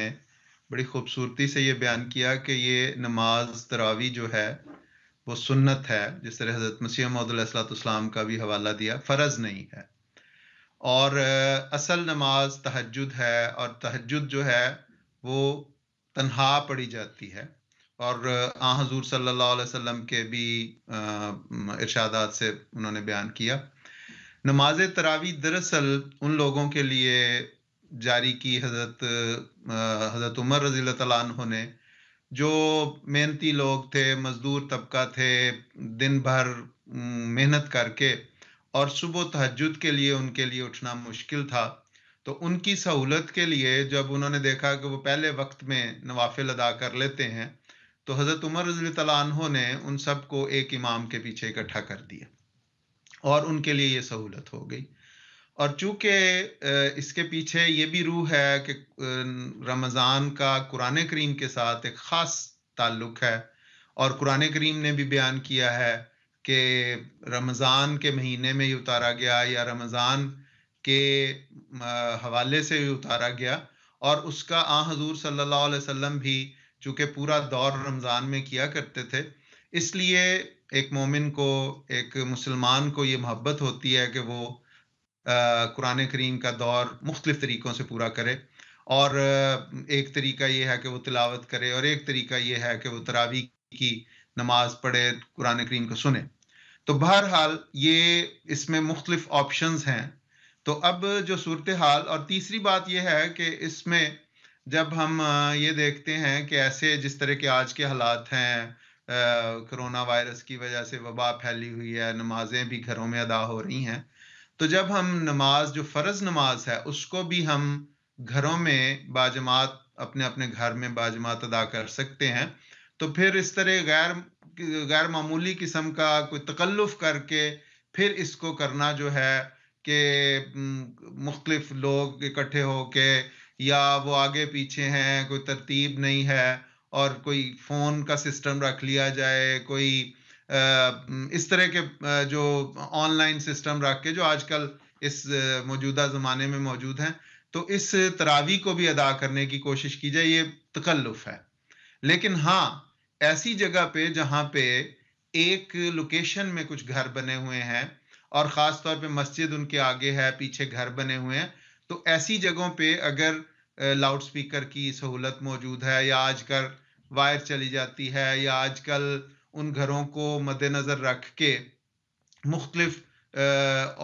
बड़ी खूबसूरती से ये बयान किया कि ये नमाज तरावी जो है वो सुन्नत है जिस तरह हज़रत मसीह मौदलाम का भी हवाला दिया फ़र्ज़ नहीं है और असल नमाज तहजद है और तहजद जो है वो तनहा पढ़ी जाती है और आ हजूर सल्लल्लाहु अलैहि वसल्लम के भी इर्शादात से उन्होंने बयान किया नमाज तरावी दरअसल उन लोगों के लिए जारी की हजरत हजरत उमर रजील तला ने जो मेहनती लोग थे मजदूर तबका थे दिन भर मेहनत करके और सुबह तहजद के लिए उनके लिए उठना मुश्किल था तो उनकी सहूलत के लिए जब उन्होंने देखा कि वो पहले वक्त में नवाफिल अदा कर लेते हैं तो हज़रत उमर तलाहों ने उन सबको एक इमाम के पीछे इकट्ठा कर दिया और उनके लिए ये सहूलत हो गई और चूंकि इसके पीछे ये भी रूह है कि रमज़ान का कुरान करीम के साथ एक ख़ास ताल्लुक़ है और कुरान करीम ने भी बयान किया है कि रमज़ान के महीने में ही उतारा गया या रमज़ान के हवाले से ही उतारा गया और उसका आ हजूर सल्लल्लाहु अलैहि वसल्लम भी चूँकि पूरा दौर रमज़ान में किया करते थे इसलिए एक मोमिन को एक मुसलमान को ये मोहब्बत होती है कि वो कुरान करीम का दौर मुख्तलिफ तरीक़ों से पूरा करे और एक तरीका ये है कि वो तिलावत करे और एक तरीका ये है कि वो तरावी की नमाज पढ़े कुरान करीम को सुने तो बहरहाल ये इसमें मुख्तलिफ ऑप्शन हैं तो अब जो सूरत हाल और तीसरी बात यह है कि इसमें जब हम ये देखते हैं कि ऐसे जिस तरह के आज के हालात हैं कोरोना वायरस की वजह से वबा फैली हुई है नमाजें भी घरों में अदा हो रही हैं तो जब हम नमाज जो फ़र्ज नमाज है उसको भी हम घरों में बाजमात अपने अपने घर में बाजमात अदा कर सकते हैं तो फिर इस तरह गैर गैर मामूली किस्म का कोई तकल्लुफ़ करके फिर इसको करना जो है कि मुख्तलिफ लोग इकट्ठे होके या वो आगे पीछे हैं कोई तरतीब नहीं है और कोई फ़ोन का सिस्टम रख लिया जाए कोई इस तरह के जो ऑनलाइन सिस्टम रख के जो आजकल इस मौजूदा ज़माने में मौजूद हैं तो इस तरावी को भी अदा करने की कोशिश की जाए ये तकल्लुफ़ है लेकिन हाँ ऐसी जगह पे जहाँ पे एक लोकेशन में कुछ घर बने हुए हैं और ख़ास तौर पे मस्जिद उनके आगे है पीछे घर बने हुए हैं तो ऐसी जगहों पे अगर लाउड स्पीकर की सहूलत मौजूद है या आजकल वायर चली जाती है या आजकल उन घरों को मद्देनज़र रख के मुख्तलिफ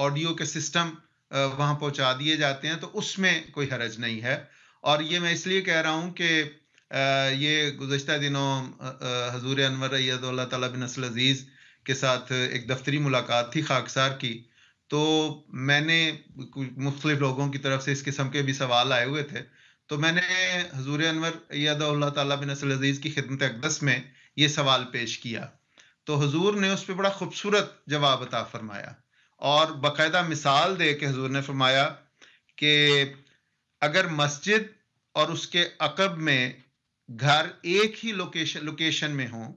ऑडियो के सिस्टम वहाँ पहुँचा दिए जाते हैं तो उसमें कोई हरज नहीं है और ये मैं इसलिए कह रहा हूँ कि ये गुजशत दिनों हजूर अनवर रैदल तबिन असल अज़ीज़ के साथ एक दफ्तरी मुलाकात थी खाकसार की तो मैंने मुख्तलि लोगों की तरफ से इस किस्म के भी सवाल आए हुए थे तो मैंने हजूर अनवर यादा अजीज़ की खिदमत अकदस में ये सवाल पेश किया तो हजूर ने उस पर बड़ा खूबसूरत जवाब अता फरमाया और बाकायदा मिसाल दे के हजूर ने फरमाया कि अगर मस्जिद और उसके अकब में घर एक ही लोकेशन लोकेशन में हों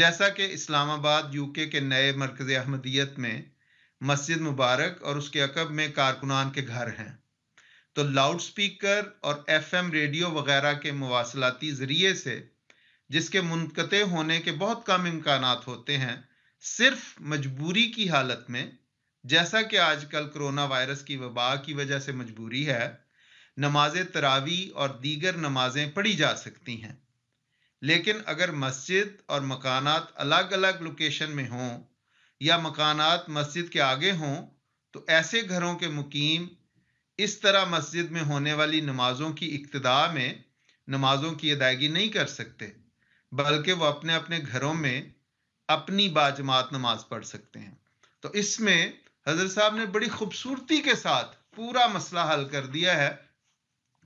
जैसा कि इस्लामाबाद यूके के नए मरकज़ अहमदियत में मस्जिद मुबारक और उसके अकब में कारकुनान के घर हैं तो लाउड स्पीकर और एफएम रेडियो वगैरह के मवासलाती ज़रिए से जिसके मुनकते होने के बहुत कम इम्कान होते हैं सिर्फ मजबूरी की हालत में जैसा कि आजकल कोरोना वायरस की वबा की वजह से मजबूरी है नमाज तरावी और दीगर नमाजें पढ़ी जा सकती हैं लेकिन अगर मस्जिद और मकाना अलग अलग लोकेशन में हों या मकानात मस्जिद के आगे हों तो ऐसे घरों के मुकीम इस तरह मस्जिद में होने वाली नमाजों की इब्तदा में नमाजों की अदायगी नहीं कर सकते बल्कि वह अपने अपने घरों में अपनी बाजमात नमाज पढ़ सकते हैं तो इसमें हजरत साहब ने बड़ी खूबसूरती के साथ पूरा मसला हल कर दिया है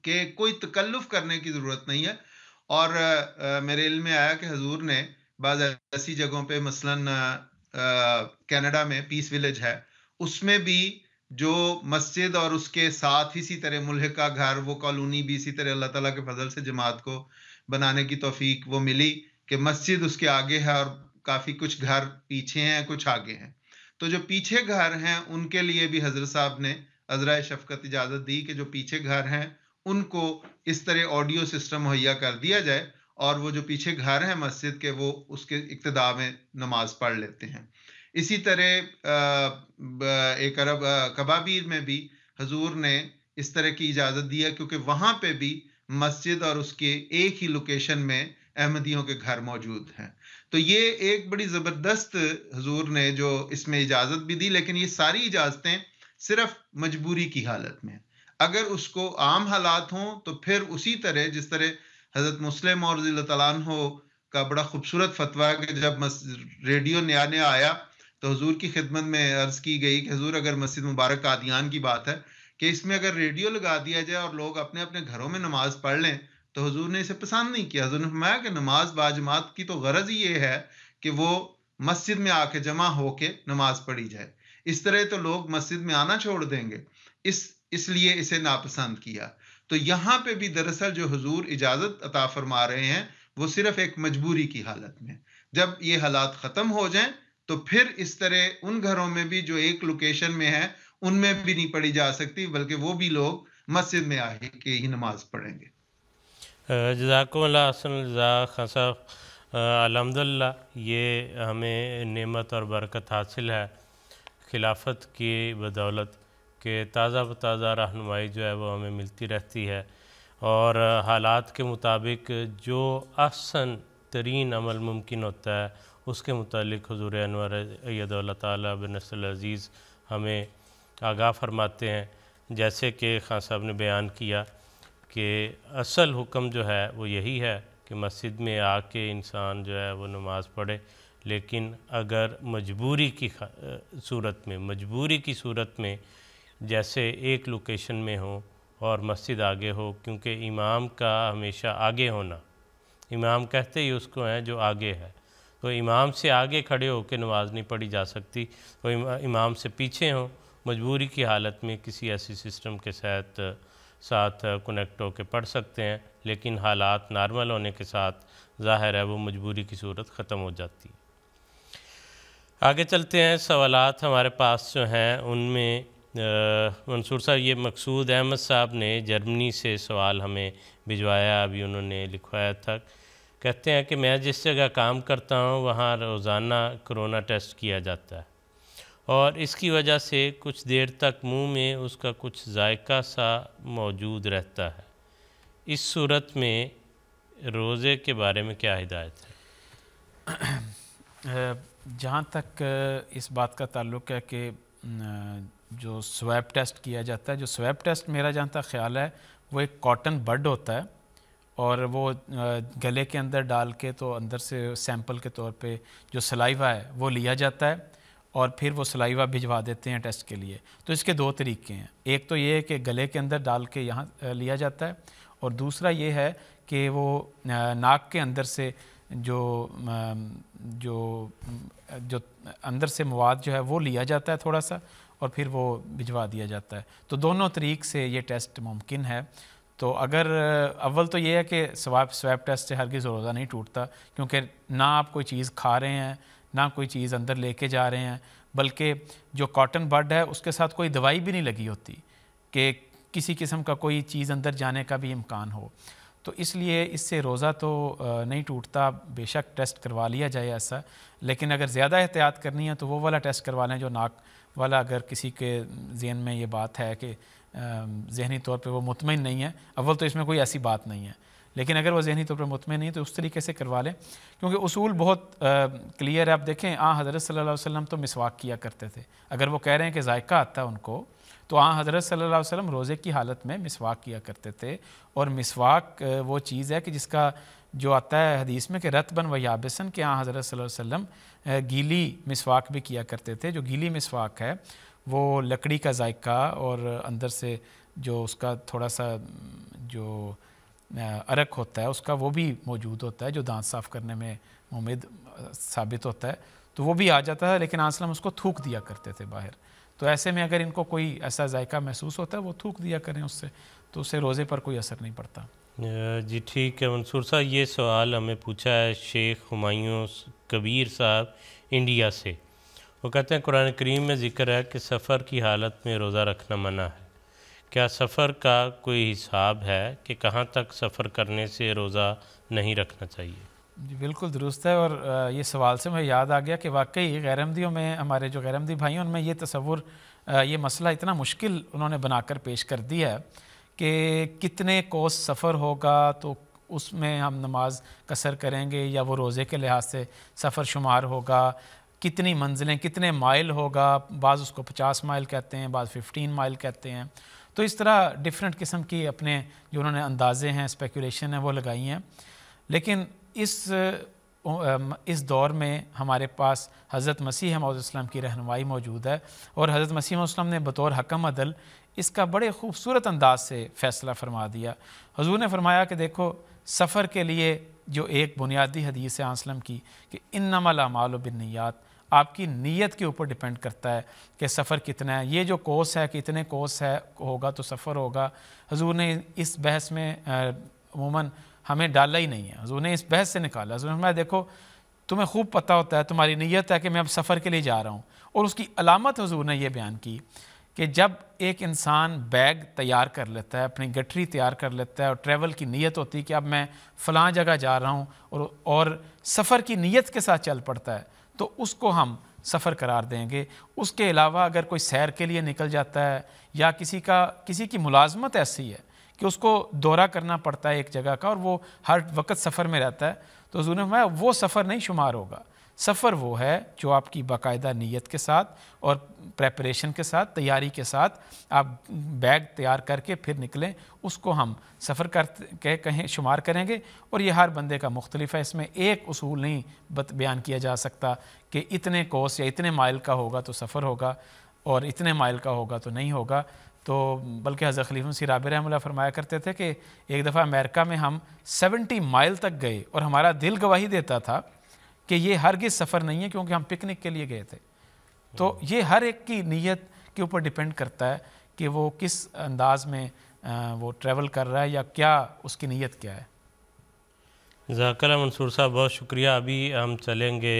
कि कोई तकल्लुफ करने की ज़रूरत नहीं है और आ, मेरे इल में आया कि हजूर ने बाज़ ऐसी जगहों पे मसलन कनाडा में पीस विलेज है उसमें भी जो मस्जिद और उसके साथ इसी तरह मुल्ह का घर वो कॉलोनी भी इसी तरह अल्लाह ताला के फजल से जमात को बनाने की तोफीक वो मिली कि मस्जिद उसके आगे है और काफ़ी कुछ घर पीछे हैं कुछ आगे हैं तो जो पीछे घर हैं उनके लिए भी हजरत साहब ने अजरा शफकत इजाज़त दी कि जो पीछे घर हैं उनको इस तरह ऑडियो सिस्टम मुहैया कर दिया जाए और वो जो पीछे घर हैं मस्जिद के वो उसके इब्तदा में नमाज पढ़ लेते हैं इसी तरह एक अरब कबाबीर में भी हजूर ने इस तरह की इजाज़त दी है क्योंकि वहाँ पे भी मस्जिद और उसके एक ही लोकेशन में अहमदियों के घर मौजूद हैं तो ये एक बड़ी ज़बरदस्त हजूर ने जो इसमें इजाज़त भी दी लेकिन ये सारी इजाज़तें सिर्फ मजबूरी की हालत में अगर उसको आम हालात हों तो फिर उसी तरह जिस तरह हजरत मुस्लिम और तैनो का बड़ा खूबसूरत फतवा है कि जब रेडियो नया नया आया तो हजूर की खिदमत में अर्ज की गई कि हजूर अगर मस्जिद मुबारक आदियान की बात है कि इसमें अगर रेडियो लगा दिया जाए और लोग अपने अपने घरों में नमाज पढ़ लें तो हजूर ने इसे पसंद नहीं किया हजूर ने फरमाया कि नमाज बाजमात की तो गरज ही ये है कि वो मस्जिद में आके जमा होके नमाज पढ़ी जाए इस तरह तो लोग मस्जिद में आना छोड़ देंगे इस इसलिए इसे नापसंद किया तो यहाँ पे भी दरअसल जो हजूर इजाज़त अता फरमा रहे हैं वो सिर्फ एक मजबूरी की हालत में जब ये हालात ख़त्म हो जाएं तो फिर इस तरह उन घरों में भी जो एक लोकेशन में है उनमें भी नहीं पढ़ी जा सकती बल्कि वो भी लोग मस्जिद में आए के ही नमाज पढ़ेंगे अलहमदिल्ला ये हमें नेमत और बरकत हासिल है खिलाफत की बदौलत के ताज़ा ब ताज़ा रहनमाई जो है वो हमें मिलती रहती है और हालात के मुताबिक जो आसन तरीन अमल मुमकिन होता है उसके मुतालिक हजूर अनवर अयदल तबनसल अज़ीज़ हमें आगाह फरमाते हैं जैसे कि खान साहब ने बयान किया कि असल हुक्म जो है वो यही है कि मस्जिद में आके इंसान जो है वो नमाज़ पढ़े लेकिन अगर मजबूरी की सूरत में मजबूरी की सूरत में जैसे एक लोकेशन में हो और मस्जिद आगे हो क्योंकि इमाम का हमेशा आगे होना इमाम कहते ही उसको हैं जो आगे है तो इमाम से आगे खड़े के नमाज नहीं पढ़ी जा सकती तो इमाम से पीछे हों मजबूरी की हालत में किसी ऐसी सिस्टम के साथ साथ कनेक्ट होकर पढ़ सकते हैं लेकिन हालात नॉर्मल होने के साथ ज़ाहिर है वो मजबूरी की सूरत ख़त्म हो जाती है आगे चलते हैं सवालात हमारे पास जो हैं उनमें मंसूर साहब ये मकसूद अहमद साहब ने जर्मनी से सवाल हमें भिजवाया अभी उन्होंने लिखवाया था कहते हैं कि मैं जिस जगह काम करता हूँ वहाँ रोज़ाना कोरोना टेस्ट किया जाता है और इसकी वजह से कुछ देर तक मुंह में उसका कुछ जायका सा मौजूद रहता है इस सूरत में रोज़े के बारे में क्या हिदायत है जहाँ तक इस बात का ताल्लुक है कि जो स्वैप टेस्ट किया जाता है जो स्वैप टेस्ट मेरा जानता ख्याल है वो एक कॉटन बर्ड होता है और वो गले के अंदर डाल के तो अंदर से सैंपल के तौर पे जो सलाइवा है वो लिया जाता है और फिर वो सलाइवा भिजवा देते हैं टेस्ट के लिए तो इसके दो तरीके हैं एक तो ये है कि गले के अंदर डाल के यहाँ लिया जाता है और दूसरा ये है कि वो नाक के अंदर से जो जो जो अंदर से मवाद जो है वो लिया जाता है थोड़ा सा और फिर वो भिजवा दिया जाता है तो दोनों तरीक से ये टेस्ट मुमकिन है तो अगर अव्वल तो ये है कि स्वैप स्वैप टेस्ट से हर किस रोज़ा नहीं टूटता क्योंकि ना आप कोई चीज़ खा रहे हैं ना कोई चीज़ अंदर लेके जा रहे हैं बल्कि जो कॉटन बड है उसके साथ कोई दवाई भी नहीं लगी होती कि किसी किस्म का कोई चीज़ अंदर जाने का भी इम्कान हो तो इसलिए इससे रोज़ा तो नहीं टूटता बेशक टेस्ट करवा लिया जाए ऐसा लेकिन अगर ज़्यादा एहतियात करनी है तो वो वाला टेस्ट करवा लें जो नाक वाला अगर किसी के जहन में ये बात है कि जहनी तौर पर वो मुतमिन नहीं है अव्वल तो इसमें कोई ऐसी बात नहीं है लेकिन अगर वो जहनी तौर पर मुतमिन नहीं है तो उस तरीके से करवा लें क्योंकि असूल बहुत क्लियर है आप देखें आ हज़रत सल्लल्लाहु अलैहि वसल्लम तो मिसवाक किया करते थे अगर वो कह रहे हैं कि जायका आता है उनको तो आ हज़रत सल्लल्लाहु अलैहि वसल्लम रोज़े की हालत में मिसवाक किया करते थे और मिसवाक वो चीज़ है कि जिसका जो आता है हदीस में कि रत बन व याबसन के यहाँ हज़रत वसम गीली मिसवाक भी किया करते थे जो गीली मिसवाक है वो लकड़ी का जायका और अंदर से जो उसका थोड़ा सा जो अरक होता है उसका वो भी मौजूद होता है जो दांत साफ़ करने में उम्मीद साबित होता है तो वो भी आ जाता है लेकिन आसलम उसको थूक दिया करते थे बाहर तो ऐसे में अगर इनको कोई ऐसा जायका महसूस होता है वो थूक दिया करें उससे तो उससे रोज़े पर कोई असर नहीं पड़ता जी ठीक है मंसूर साहब ये सवाल हमें पूछा है शेख हमायूँ कबीर साहब इंडिया से वो कहते हैं कुरान करीम में ज़िक्र है कि सफ़र की हालत में रोज़ा रखना मना है क्या सफ़र का कोई हिसाब है कि कहाँ तक सफ़र करने से रोज़ा नहीं रखना चाहिए जी बिल्कुल दुरुस्त है और ये सवाल से मुझे याद आ गया कि वाकई गैरमदियों में हमारे जो गैरमदी भाई हैं उनमें ये तस्वुर ये मसला इतना मुश्किल उन्होंने बनाकर पेश कर दिया है कि कितने कोस सफ़र होगा तो उसमें हम नमाज कसर करेंगे या वो रोज़े के लिहाज से सफ़र शुमार होगा कितनी मंजिलें कितने माइल होगा बाज़ उसको पचास माइल कहते हैं बाज़ फिफ्टीन माइल कहते हैं तो इस तरह डिफरेंट किस्म की अपने जो उन्होंने अंदाजे हैं स्पेकुलेशन हैं वो लगाई हैं लेकिन इस इस दौर में हमारे पास हज़रत मसीह मौसम की रहनमाई मौजूद है और हज़रत मसीह ने बतौर हकम अदल इसका बड़े खूबसूरत अंदाज से फैसला फरमा दिया हजूर ने फरमाया कि देखो सफ़र के लिए जो एक बुनियादी हदीस आसलम की कि इन्नमल अमाल बिनयात आपकी नीयत के ऊपर डिपेंड करता है कि सफ़र कितना है ये जो कोर्स है कि इतने कोर्स है होगा तो सफ़र होगा हजूर ने इस बहस में अमूमन हमें डाला ही नहीं है हजूर ने इस बहस से निकाला हजूर हमारा देखो तुम्हें खूब पता होता है तुम्हारी नीयत है कि मैं अब सफ़र के लिए जा रहा हूँ और उसकी अलामत हजूर ने यह बयान की कि जब एक इंसान बैग तैयार कर लेता है अपनी गठरी तैयार कर लेता है और ट्रैवल की नीयत होती है कि अब मैं फ़लाँ जगह जा रहा हूँ और और सफ़र की नीयत के साथ चल पड़ता है तो उसको हम सफ़र करार देंगे उसके अलावा अगर कोई सैर के लिए निकल जाता है या किसी का किसी की मुलाजमत ऐसी है कि उसको दौरा करना पड़ता है एक जगह का और वो हर वक्त सफ़र में रहता है तो हजूर वो सफ़र नहीं शुमार होगा सफ़र वो है जो आपकी बाकायदा नीयत के साथ और प्रेपरेशन के साथ तैयारी के साथ आप बैग तैयार करके फिर निकलें उसको हम सफ़र कर कह कहें शुमार करेंगे और ये हर बंदे का मुख्तलिफ है इसमें एक असूल नहीं बत बयान किया जा सकता कि इतने कोस या इतने माइल का होगा तो सफ़र होगा और इतने माइल का होगा तो नहीं होगा तो बल्कि हज़रत खलीफ सी राब रहमल्ला फरमाया करते थे कि एक दफ़ा अमेरिका में हम 70 माइल तक गए और हमारा दिल गवाही देता था कि ये हरगिज़ सफ़र नहीं है क्योंकि हम पिकनिक के लिए गए थे तो हम्म। ये हर एक की नीयत के ऊपर डिपेंड करता है कि वो किस अंदाज में वो ट्रैवल कर रहा है या क्या उसकी नीयत क्या है जकला मंसूर साहब बहुत शुक्रिया अभी हम चलेंगे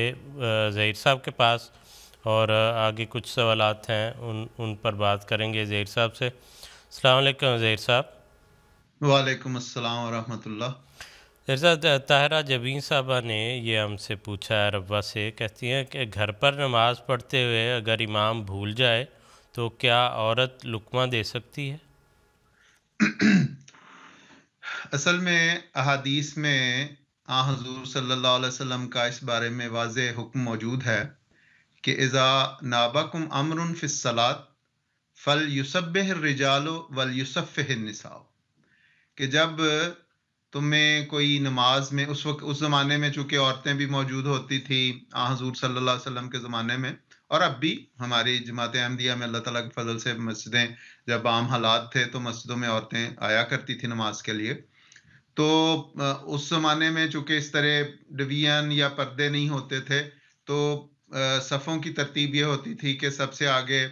ज़हीर साहब के पास और आगे कुछ सवाल हैं उन उन पर बात करेंगे ज़हीर साहब से अलैक्म ज़हीर साहब वालेकुम अस्सलाम वरहमतुल्लाह मिर्ज़ा ताहरा जबीन साहबा ने यह हमसे पूछा है रब्बा से कहती हैं कि घर पर नमाज़ पढ़ते हुए अगर इमाम भूल जाए तो क्या औरत लुकमा दे सकती है असल में अहादीस में आ हजूर सल्लल्लाहु अलैहि वसल्लम का इस बारे में वाज हुक्म मौजूद है कि इज़ा नाबकुम अमरुन फ़िसलात फ़ल युसब रिजालो वल युसफ़ निसाओ कि जब तुम्हें कोई नमाज में उस वक्त उस ज़माने में चूंकि औरतें भी मौजूद होती थी हजूर सल्ला वसम के ज़माने में और अब भी हमारी जमात अहमदिया में अल्लाह ताला के फजल से मस्जिदें जब आम हालात थे तो मस्जिदों में औरतें आया करती थी नमाज के लिए तो उस ज़माने में चूंकि इस तरह डिवीजन या पर्दे नहीं होते थे तो सफ़ों की तरतीब यह होती थी कि सबसे आगे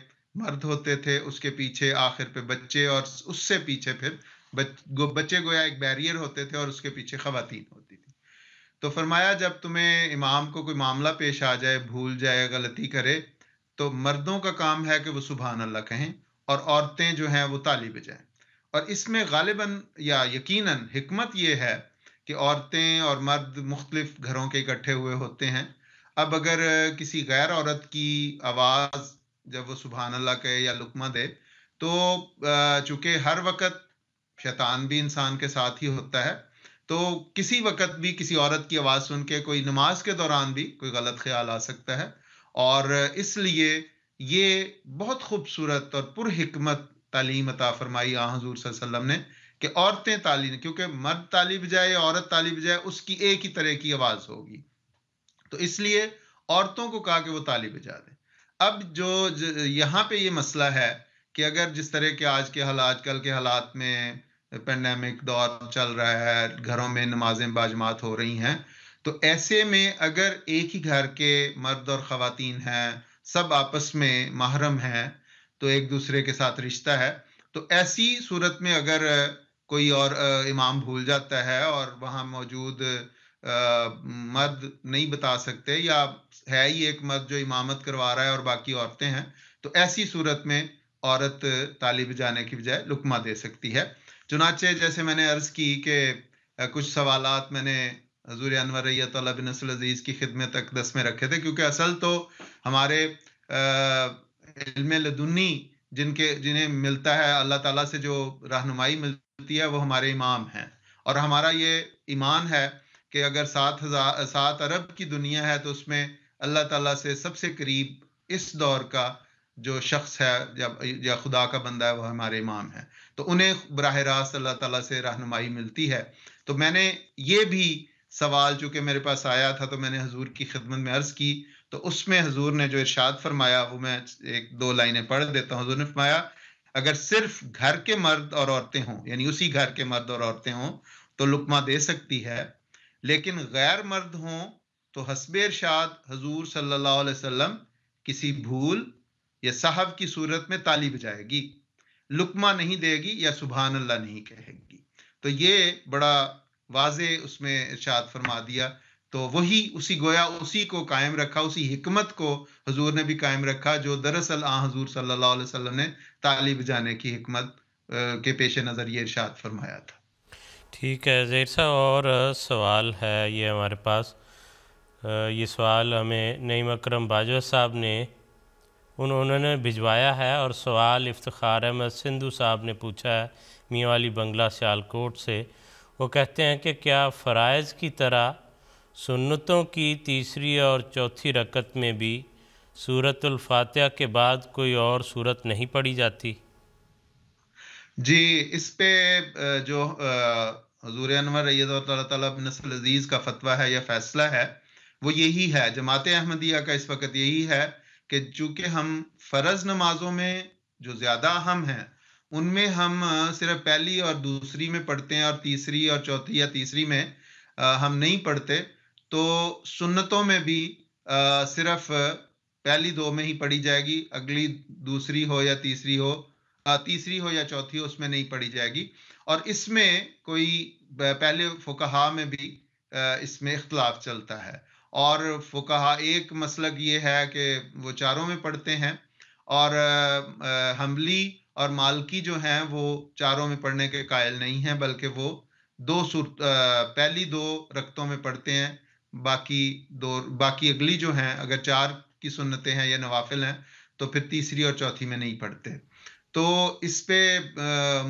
मर्द होते थे उसके पीछे आखिर पे बच्चे और उससे पीछे फिर बच, गो, बच्चे गोया एक बैरियर होते थे और उसके पीछे खातन होती थी तो फरमाया जब तुम्हें इमाम को कोई मामला पेश आ जाए भूल जाए गलती करे तो मर्दों का काम है कि वो सुबहान अल्लाह कहें और औरतें जो हैं वो ताली बजाएं और इसमें गालिबा या यकीन हमत ये है कि औरतें और मर्द मुख्तलिफ घरों के इकट्ठे हुए होते हैं अब अगर किसी गैर औरत की आवाज़ जब वो सुबहान अल्लाह कहे या लुकमा दे तो चूँकि हर वक्त शैतान भी इंसान के साथ ही होता है तो किसी वक्त भी किसी औरत की आवाज़ सुन के कोई नमाज के दौरान भी कोई गलत ख्याल आ सकता है और इसलिए ये बहुत खूबसूरत और पुरहिकमत तालीम अता फरमाई हजूर सल्लम ने कि औरतें ताली क्योंकि मर्द ताली बजाए औरत ताली बजाए उसकी एक ही तरह की आवाज़ होगी तो इसलिए औरतों को कहा कि वो ताली बजा दें अब जो यहाँ पे ये मसला है कि अगर जिस तरह के आज के हालात आजकल के हालात में पेंडेमिक दौर चल रहा है घरों में नमाजें बाजमात हो रही हैं तो ऐसे में अगर एक ही घर के मर्द और ख़वातीन हैं सब आपस में महरम हैं तो एक दूसरे के साथ रिश्ता है तो ऐसी सूरत में अगर कोई और इमाम भूल जाता है और वहाँ मौजूद मर्द नहीं बता सकते या है ही एक मर्द जो इमामत करवा रहा है और बाकी औरतें हैं तो ऐसी सूरत में औरत तालिब जाने की बजाय लुकमा दे सकती है चुनाचे जैसे मैंने अर्ज की कि कुछ सवाल मैंने हजूर अनवरैत अजीज़ की खिदमत दस में रखे थे क्योंकि असल तो हमारे लदुन्नी जिनके जिन्हें मिलता है अल्लाह ताला से जो रहनुमाई मिलती है वो हमारे इमाम हैं और हमारा ये ईमान है कि अगर सात हज़ार सात अरब की दुनिया है तो उसमें अल्लाह ताला से सबसे करीब इस दौर का जो शख्स है या, या खुदा का बंदा है वह हमारे इमाम है तो उन्हें बरह रास्त अल्लाह तला से रहनुमाई मिलती है तो मैंने ये भी सवाल चूँकि मेरे पास आया था तो मैंने हजूर की खिदमत में अर्ज़ की तो उसमें हजूर ने जो इर्शाद फरमाया वो मैं एक दो लाइनें पढ़ देता हूँ हजूर ने फरमाया अगर सिर्फ घर के मर्द और औरतें हों यानी उसी घर के मर्द और औरतें हों तो लुकमा दे सकती है लेकिन गैर मर्द हों तो हसब इर्शाद हजूर सल्लल्लाहु अलैहि वसल्लम किसी भूल या साहब की सूरत में ताली बजाएगी लुकमा नहीं देगी या सुबहान अल्लाह नहीं कहेगी तो ये बड़ा वाजे उसमें इर्शाद फरमा दिया तो वही उसी गोया उसी को कायम रखा उसी हिकमत को हजूर ने भी कायम रखा जो दरअसल आ हजूर सल्लल्लाहु अलैहि वसल्लम ने तालीब जाने की हिकमत के पेश नज़र ये इर्शाद फरमाया था ठीक है जैर साहब और सवाल है ये हमारे पास ये सवाल हमें नईम अक्रम बाजवा साहब ने उन्होंने भिजवाया है और सवाल इफ्तार अहमद सिंधु साहब ने पूछा है मियाँ वाली बंगला सियालकोट से वो कहते हैं कि क्या फ़रज़ की तरह सुन्नतों की तीसरी और चौथी रकत में भी सूरतुल्फातिहा के बाद कोई और सूरत नहीं पढ़ी जाती जी इस पे जो हजूर अनवर नसल अजीज़ का फतवा है या फ़ैसला है वो यही है जमात अहमदिया का इस वक्त यही है कि चूंकि हम फर्ज नमाजों में जो ज्यादा अहम हैं उनमें हम सिर्फ पहली और दूसरी में पढ़ते हैं और तीसरी और चौथी या तीसरी में हम नहीं पढ़ते तो सुन्नतों में भी सिर्फ पहली दो में ही पढ़ी जाएगी अगली दूसरी हो या तीसरी हो तीसरी हो या चौथी हो उसमें नहीं पढ़ी जाएगी और इसमें कोई पहले फुकाहा में भी इसमें इख्तलाफ चलता है और फुकाहा एक मसलक ये है कि वो चारों में पढ़ते हैं और हमली और मालकी जो हैं वो चारों में पढ़ने के कायल नहीं हैं बल्कि वो दो सूर पहली दो रक्तों में पढ़ते हैं बाकी दो बाकी अगली जो हैं अगर चार की सुन्नतें हैं या नवाफिल हैं तो फिर तीसरी और चौथी में नहीं पढ़ते तो इस पे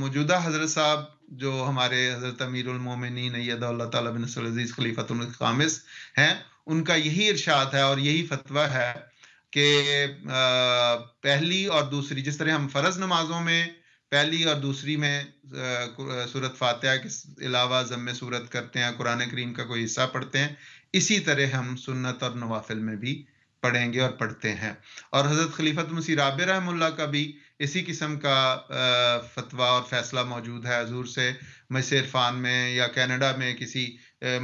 मौजूदा हजरत साहब जो हमारे हजरत अमीरमिन खलीफत खलीफामिस हैं उनका यही इर्शाद है और यही फतवा है कि पहली और दूसरी जिस तरह हम फ़र्ज़ नमाजों में पहली और दूसरी में सूरत फातह के अलावा जम सूरत करते हैं कुरान करीम का कोई हिस्सा पढ़ते हैं इसी तरह हम सुन्नत और नवाफिल में भी पढ़ेंगे और पढ़ते हैं और हज़रत खलीफत मसी राब रहमुल्ला का भी इसी किस्म का फतवा और फैसला मौजूद है हजूर से मजस इरफान में या कैनेडा में किसी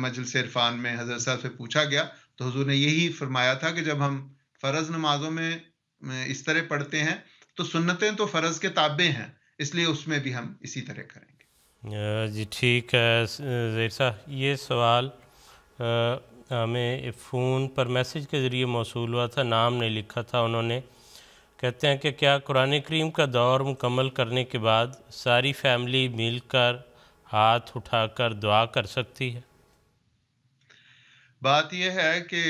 मजलस इरफान में हजरत साहब से पूछा गया तो हजूर ने यही फरमाया था कि जब हम फ़र्ज़ नमाजों में इस तरह पढ़ते हैं तो सुन्नतें तो फ़र्ज़ के ताबे हैं इसलिए उसमें भी हम इसी तरह करेंगे जी ठीक है जैसा ये सवाल हमें फ़ोन पर मैसेज के ज़रिए मौसू हुआ था नाम नहीं लिखा था उन्होंने कहते हैं कि क्या कुरान करीम का दौर मुकम्मल करने के बाद सारी फैमिली मिलकर हाथ उठाकर दुआ कर सकती है बात यह है कि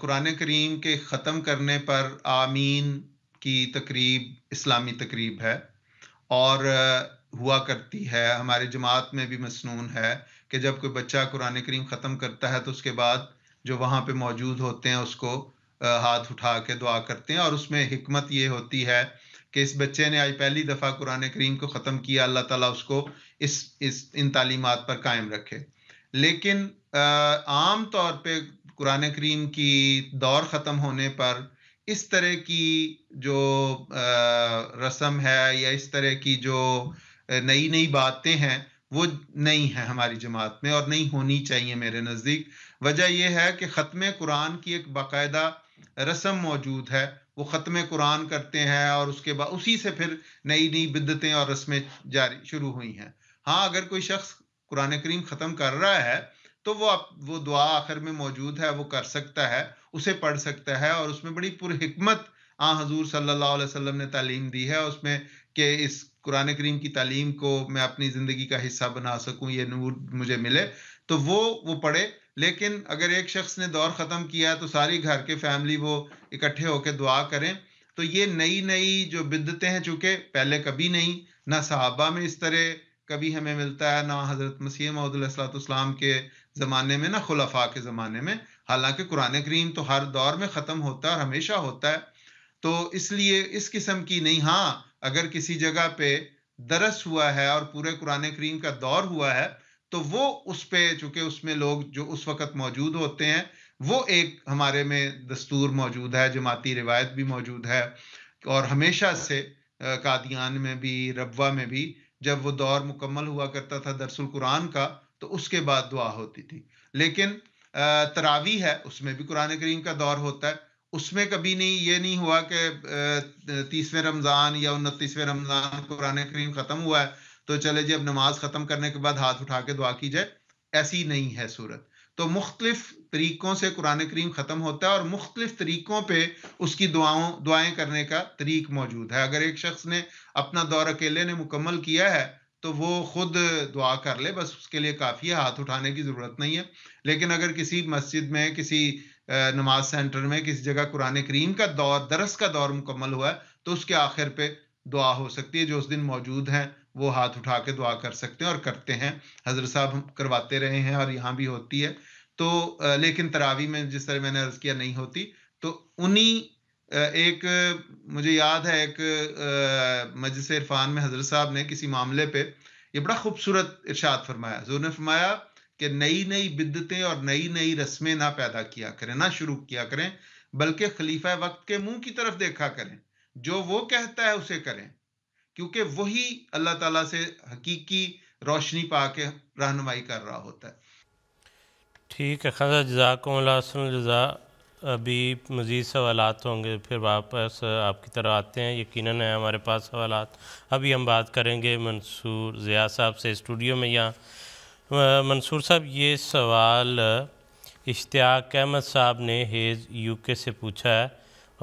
कुरान करीम के ख़त्म करने पर आमीन की तकरीब इस्लामी तकरीब है और हुआ करती है हमारे जमात में भी मसनून है कि जब कोई बच्चा कुरान करीम ख़त्म करता है तो उसके बाद जो वहाँ पे मौजूद होते हैं उसको हाथ उठा के दुआ करते हैं और उसमें हमत ये होती है कि इस बच्चे ने आज पहली दफ़ा कुरान करीम को ख़त्म किया अल्लाह ताला उसको इस इस इन तालीमत पर कायम रखे लेकिन आम तौर पे कुरान करीम की दौर ख़त्म होने पर इस तरह की जो रस्म है या इस तरह की जो नई नई बातें हैं वो नहीं है हमारी जमात में और नहीं होनी चाहिए मेरे नज़दीक वजह यह है कि ख़त्म कुरान की एक बाकायदा रस्म मौजूद है वो ख़त्म कुरान करते हैं और उसके बाद उसी से फिर नई नई बिदतें और रस्में जारी शुरू हुई हैं हाँ अगर कोई शख्स कुरान करीम ख़त्म कर रहा है तो वो आप वो दुआ आखिर में मौजूद है वो कर सकता है उसे पढ़ सकता है और उसमें बड़ी पुरहमत आ हाँ, हजूर सल्ला अलैहि ने तालीम दी है उसमें कि इस कुरान करीम की तालीम को मैं अपनी ज़िंदगी का हिस्सा बना सकूँ ये नूर मुझे मिले तो वो वो पढ़े लेकिन अगर एक शख्स ने दौर ख़त्म किया तो सारी घर के फैमिली वो इकट्ठे होकर दुआ करें तो ये नई नई जो बिदतें हैं चूँकि पहले कभी नहीं ना सहाबा में इस तरह कभी हमें मिलता है ना हज़रत मसीह महदलाम के ज़माने में ना खुलफा के ज़माने में हालांकि कुरान करीम तो हर दौर में ख़त्म होता है और हमेशा होता है तो इसलिए इस किस्म की नहीं हाँ अगर किसी जगह पे दरस हुआ है और पूरे कुरान करीम का दौर हुआ है तो वो उस पर चूंकि उसमें लोग जो उस वक्त मौजूद होते हैं वो एक हमारे में दस्तूर मौजूद है जमाती रिवायत भी मौजूद है और हमेशा से कादियान में भी रबा में भी जब वो दौर मुकम्मल हुआ करता था दरसल कुरान का तो उसके बाद दुआ होती थी लेकिन तरावी है उसमें भी कुरान करीम का दौर होता है उसमें कभी नहीं ये नहीं हुआ कि तीसवें रमज़ान या उनतीसवें रमज़ान कुरान करीम ख़त्म हुआ है तो चले जी अब नमाज ख़त्म करने के बाद हाथ उठा के दुआ की जाए ऐसी नहीं है सूरत तो मुख्तलिफ तरीक़ों से कुरान करीम ख़त्म होता है और मुख्तलिफ तरीक़ों पर उसकी दुआओं दुआएं करने का तरीक मौजूद है अगर एक शख्स ने अपना दौर अकेले ने मुकम्मल किया है तो वो खुद दुआ कर ले बस उसके लिए काफ़ी है हाथ उठाने की ज़रूरत नहीं है लेकिन अगर किसी मस्जिद में किसी नमाज सेंटर में किसी जगह कुरान करीम का दौर दरस का दौर मुकम्मल हुआ है तो उसके आखिर पे दुआ हो सकती है जो उस दिन मौजूद हैं वो हाथ उठा के दुआ कर सकते हैं और करते हैं हजरत साहब हम करवाते रहे हैं और यहाँ भी होती है तो लेकिन तरावी में जिस तरह मैंने अर्ज़ किया नहीं होती तो उन्हीं एक मुझे याद है एक मजलिस इरफान में हजरत साहब ने किसी मामले पे ये बड़ा खूबसूरत इरशाद फरमाया जो ने फरमाया कि नई नई बिदतें और नई नई रस्में ना पैदा किया करें ना शुरू किया करें बल्कि खलीफा वक्त के मुंह की तरफ देखा करें जो वो कहता है उसे करें क्योंकि वही अल्लाह ताला से हकीकी रोशनी पा के रहनमाई कर रहा होता है ठीक है खजा जजाकजा अभी मज़ीद सवाल होंगे फिर वापस आपकी तरफ आते हैं यकीन है हमारे पास सवाल अभी हम बात करेंगे मंसूर ज़िया साहब से स्टूडियो में यहाँ मंसूर साहब ये सवाल इश्तियाक अहमद साहब ने हेज़ यूके से पूछा है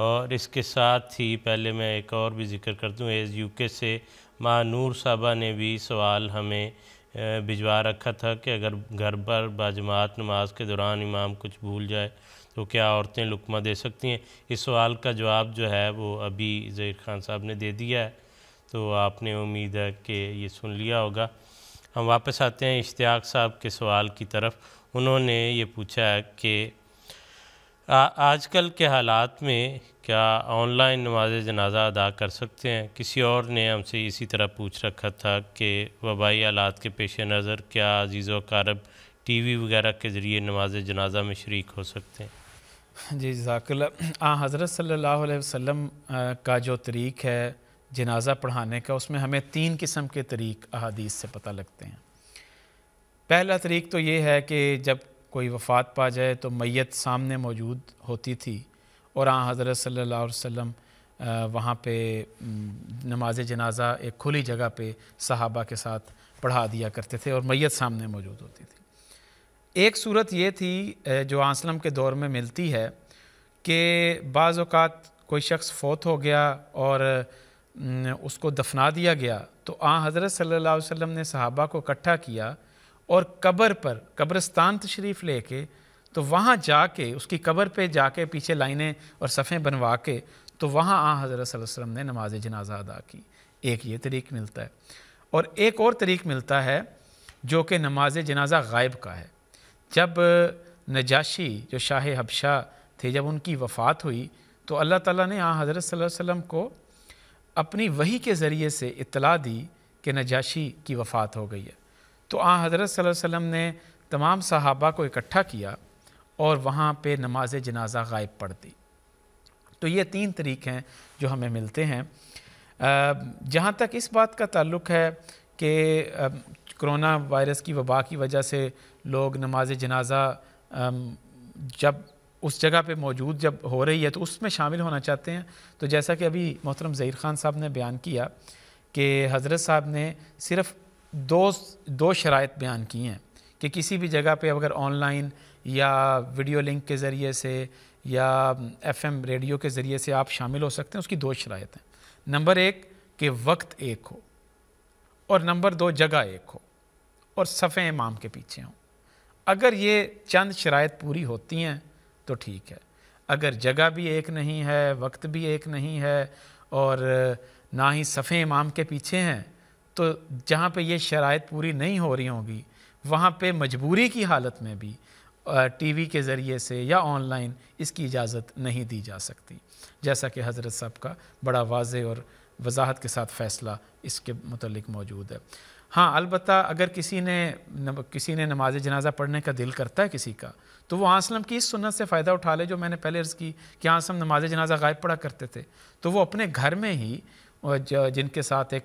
और इसके साथ ही पहले मैं एक और भी जिक्र कर दूँ हेज़ यूके से महानूर साहबा ने भी सवाल हमें भिजवा रखा था कि अगर घर पर बाजमात नमाज के दौरान इमाम कुछ भूल जाए तो क्या औरतें लुकमा दे सकती हैं इस सवाल का जवाब जो है वो अभी ज़हीर खान साहब ने दे दिया है तो आपने उम्मीद है कि ये सुन लिया होगा हम वापस आते हैं इश्तियाक साहब के सवाल की तरफ उन्होंने ये पूछा है कि आजकल के हालात में क्या ऑनलाइन नमाज जनाजा अदा कर सकते हैं किसी और ने हमसे इसी तरह पूछ रखा था कि वबाई हालात के पेश नज़र क्या अजीज़ कारब टी वी वगैरह के ज़रिए नमाज जनाजा में शर्क हो सकते हैं जी जजाकल्ला हज़रत सल्लल्लाहु अलैहि वसल्लम का जो तरीक़ है जनाजा पढ़ाने का उसमें हमें तीन किस्म के तरीक अहादीस से पता लगते हैं पहला तरीक तो ये है कि जब कोई वफ़ात पा जाए तो मैत सामने मौजूद होती थी और आ हज़रत सल्ला वम वहाँ पे नमाज जनाजा एक खुली जगह पे सहाबा के साथ पढ़ा दिया करते थे और मैत सामने मौजूद होती थी एक सूरत ये थी जो आसलम के दौर में मिलती है कि बाज़ात कोई शख्स फ़ोत हो गया और उसको दफना दिया गया तो आ हज़रत सल्लल्लाहु अलैहि वसल्लम ने सहाबा को इकट्ठा किया और कब्र पर कब्रस्तान तशरीफ़ के तो वहाँ जा के उसकी कब्र पे के पीछे लाइनें और सफ़ें बनवा के तो वहाँ आ हज़रत वसल्लम ने नमाज जनाजा अदा की एक ये तरीक़ मिलता है और एक और तरीक़ मिलता है जो कि नमाज जनाजा गायब का है जब नजाशी जो शाह हबशा थे जब उनकी वफ़ात हुई तो अल्लाह ताला ने आ हज़रत वसल्लम को अपनी वही के ज़रिए से इतला दी कि नजाशी की वफ़ात हो गई है तो आ हज़रत वसम ने तमाम सहाबा को इकट्ठा किया और वहाँ पे नमाज जनाजा गायब पढ़ दी तो ये तीन तरीक़े हैं जो हमें मिलते हैं जहाँ तक इस बात का ताल्लुक है कि कोरोना वायरस की वबा की वजह से लोग नमाज जनाजा जब उस जगह पे मौजूद जब हो रही है तो उसमें शामिल होना चाहते हैं तो जैसा कि अभी मोहतरम ज़हीर ख़ान साहब ने बयान किया कि हज़रत साहब ने सिर्फ दो दो शराइत बयान की हैं कि किसी भी जगह पे अगर ऑनलाइन या वीडियो लिंक के ज़रिए से या एफएम रेडियो के ज़रिए से आप शामिल हो सकते हैं उसकी दो शराइत हैं नंबर एक कि वक्त एक हो और नंबर दो जगह एक हो और सफ़े इमाम के पीछे हों अगर ये चंद शराइत पूरी होती हैं तो ठीक है अगर जगह भी एक नहीं है वक्त भी एक नहीं है और ना ही सफ़े इमाम के पीछे हैं तो जहाँ पे ये शराइ पूरी नहीं हो रही होंगी वहाँ पे मजबूरी की हालत में भी टीवी के ज़रिए से या ऑनलाइन इसकी इजाज़त नहीं दी जा सकती जैसा कि हज़रत साहब का बड़ा वाज और वजाहत के साथ फ़ैसला इसके मतलब मौजूद है हाँ अलबत् अगर किसी ने किसी ने नमाज जनाजा पढ़ने का दिल करता है किसी का तो वो आसलम की इस सुन्नत से फ़ायदा उठा ले जो मैंने पहले अर्ज़ की कि आसलम नमाज जनाजा गायब पढ़ा करते थे तो वो अपने घर में ही जिनके साथ एक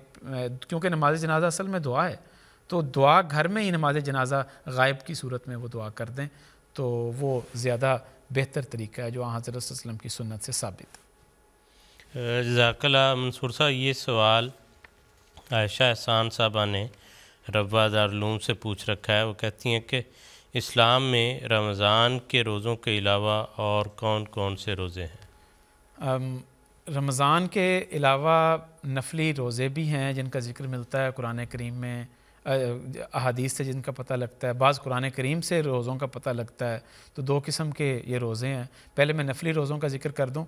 क्योंकि नमाज जनाजा असल में दुआ है तो दुआ घर में ही नमाज जनाजा गायब की सूरत में वो दुआ कर दें तो वो ज़्यादा बेहतर तरीका है जो हज़रत वसलम की सुन्नत से साबित जजाकला मंसूर साहब ये सवाल आयशा एहसान साहबा ने रबा दारूम से पूछ रखा है वो कहती हैं कि इस्लाम में रमज़ान के रोज़ों के अलावा और कौन कौन से रोज़े हैं रमज़ान के अलावा नफली रोज़े भी हैं जिनका जिक्र मिलता है कुरान करीम में अहादीस से जिनका पता लगता है बाज़ कुरान करीम से रोज़ों का पता लगता है तो दो किस्म के ये रोज़े हैं पहले मैं नफली रोज़ों का जिक्र कर दूँ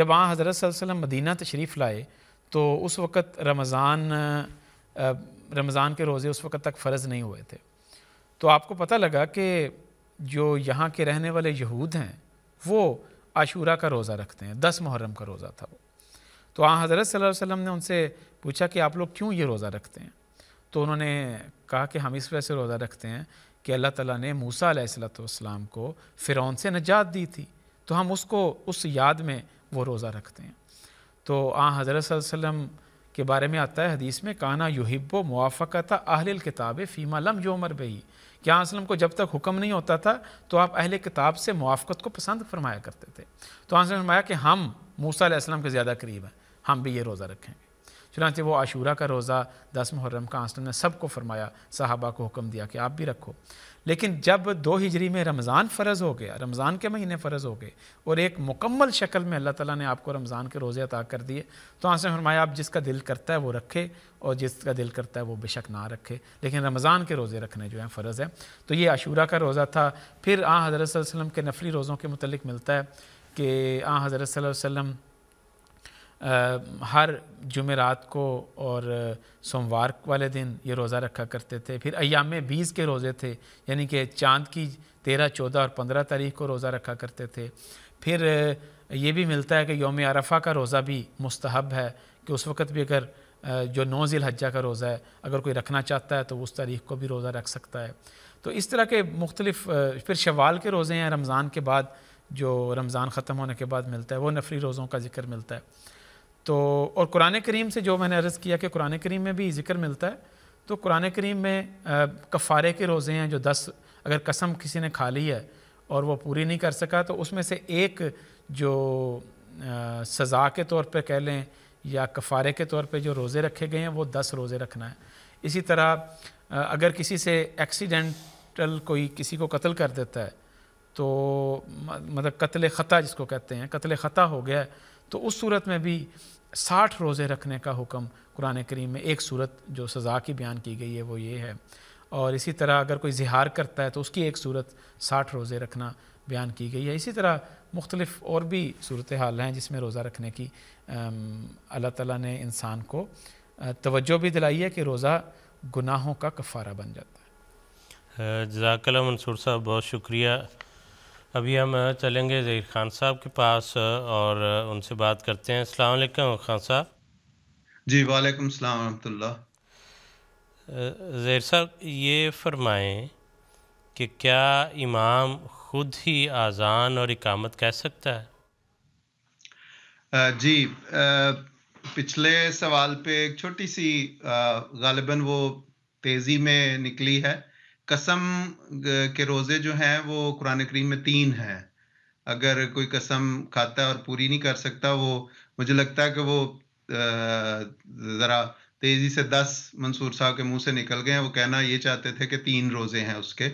जब आ हज़रत वसम मदीना तशरीफ़ लाए तो उस वक़्त रमज़ान रमज़ान के रोज़े उस वक़्त तक फ़र्ज़ नहीं हुए थे तो आपको पता लगा कि जो यहाँ के रहने वाले यहूद हैं वो आशूरा का रोज़ा रखते हैं दस मुहर्रम का रोज़ा था वो तो आ हज़रत सल्लल्लाहु वसल्लम ने उनसे पूछा कि आप लोग क्यों ये रोज़ा रखते हैं तो उन्होंने कहा कि हम इस वजह से रोज़ा रखते हैं कि अल्लाह ताला ने मूसा सलाम को फ़िरौन से नजात दी थी तो हम उसको उस याद में वो रोज़ा रखते हैं तो आ हज़रत वसल्लम के बारे में आता है हदीस में काना युहिब्बो मुआफ़त आहल किताब फ़ीमा लम योमर बही कि आसलम को जब तक हुक्म नहीं होता था तो आप अहले किताब से मुआफ़त को पसंद फरमाया करते थे तो आसलम फरमाया कि हम मूसा के ज़्यादा करीब हैं हम भी ये रोज़ा रखेंगे चुनाचे वो आशूरा का रोज़ा दस मुहर्रम का आंसलम ने सबको फरमाया साहबा को हुक्म दिया कि आप भी रखो लेकिन जब दो हिजरी में रमज़ान फ़र्ज़ हो गया रमज़ान के महीने फ़र्ज़ हो गए और एक मुकम्मल शक्ल में अल्लाह ताला ने आपको रमज़ान के रोज़े अता कर दिए तो आंसन फरमाया आप जिसका दिल करता है वो रखे और जिसका दिल करता है वो बेशक ना रखे लेकिन रमज़ान के रोज़े रखने जो हैं फ़र्ज़ है तो ये आशूरा का रोज़ा था फिर आ हज़रत वसलम के नफली रोज़ों के मतलब मिलता है कि आ हज़रत वसम हर जुमेरात को और सोमवार वाले दिन ये रोज़ा रखा करते थे फिर अयाम बीस के रोज़े थे यानी कि चांद की तेरह चौदह और पंद्रह तारीख को रोज़ा रखा करते थे फिर ये भी मिलता है कि योम अरफा का रोज़ा भी मुस्तहब है कि उस वक़्त भी अगर जो नौ ज़िल हज्जा का रोज़ा है अगर कोई रखना चाहता है तो उस तारीख को भी रोज़ा रख सकता है तो इस तरह के मुख्तलिफ फिर शवाल के रोज़े हैं रमज़ान के बाद जो रमज़ान ख़त्म होने के बाद मिलता है वो नफरी रोज़ों का जिक्र मिलता है तो और कुरान करीम से जो मैंने अर्ज़ किया कि कुरान करीम में भी जिक्र मिलता है तो कुरान करीम में कफ़ारे के रोज़े हैं जो दस अगर कसम किसी ने खा ली है और वो पूरी नहीं कर सका तो उसमें से एक जो आ, सज़ा के तौर पे कह लें या कफ़ारे के तौर पे जो रोज़े रखे गए हैं वो दस रोज़े रखना है इसी तरह आ, अगर किसी से एक्सीडेंटल कोई किसी को कत्ल कर देता है तो मतलब कत्ल ख़ता जिसको कहते हैं कत्ल ख़ता हो गया तो उस सूरत में भी साठ रोज़े रखने का हुक्म कुरान करीम में एक सूरत जो सज़ा की बयान की गई है वो ये है और इसी तरह अगर कोई जिहार करता है तो उसकी एक सूरत साठ रोज़े रखना बयान की गई है इसी तरह मुख्तलिफ़ और भी सूरत हाल हैं जिसमें रोज़ा रखने की अल्लाह ताला ने इंसान को तवज्जो भी दिलाई है कि रोज़ा गुनाहों का कफ़ारा बन जाता है जजाकला मंसूर साहब बहुत शुक्रिया अभी हम चलेंगे ज़हीर खान साहब के पास और उनसे बात करते हैं अस्सलाम वालेकुम खान साहब जी वालेकुम सलाम वरहमतुल्लाह ज़हीर साहब ये फरमाएं कि क्या इमाम खुद ही आज़ान और इकामत कह सकता है जी पिछले सवाल पे एक छोटी सी गालिबा वो तेज़ी में निकली है कसम के रोज़े जो हैं वो कुरान करीम में तीन हैं अगर कोई कसम खाता है और पूरी नहीं कर सकता वो मुझे लगता है कि वो ज़रा तेज़ी से दस मंसूर साहब के मुंह से निकल गए हैं वो कहना ये चाहते थे कि तीन रोज़े हैं उसके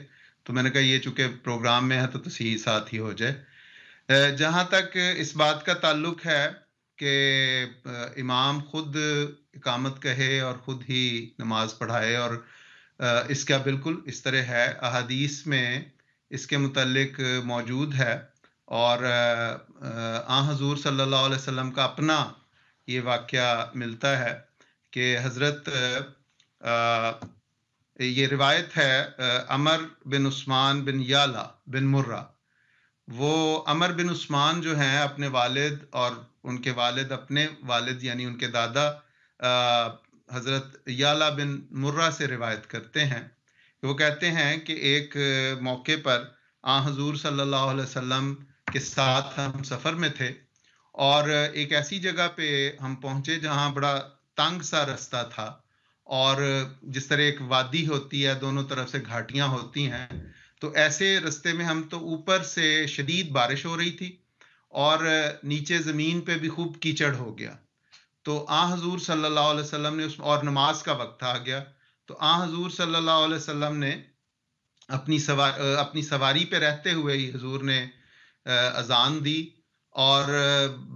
तो मैंने कहा ये चूँकि प्रोग्राम में है तो तसी तो साथ ही हो जाए जहाँ तक इस बात का ताल्लुक है कि इमाम खुद इकामत कहे और ख़ुद ही नमाज़ पढ़ाए और इसका बिल्कुल इस तरह है अहदीस में इसके मुतलक मौजूद है और आ हजूर सल्ला वसम का अपना ये वाक़ मिलता है कि हज़रत ये रिवायत है अमर बिन उस्मान बिन याला बिन मुर्रा वो अमर बिन उस्मान जो हैं अपने वालिद और उनके वालिद अपने वालिद यानी उनके दादा हज़रत याला बिन मुर्रा से रिवायत करते हैं कि वो कहते हैं कि एक मौके पर आ हजूर सल्लल्लाहु अलैहि वसल्लम के साथ हम सफ़र में थे और एक ऐसी जगह पे हम पहुंचे जहाँ बड़ा तंग सा रास्ता था और जिस तरह एक वादी होती है दोनों तरफ से घाटियाँ होती हैं तो ऐसे रास्ते में हम तो ऊपर से शदीद बारिश हो रही थी और नीचे ज़मीन पे भी खूब कीचड़ हो गया तो आ हजूर सल्लल्लाहु अलैहि वसल्लम ने उस और नमाज का वक्त आ गया तो आ हजूर सल्लल्लाहु अलैहि वसल्लम ने अपनी सवार अपनी सवारी पे रहते हुए ही हजूर ने अजान दी और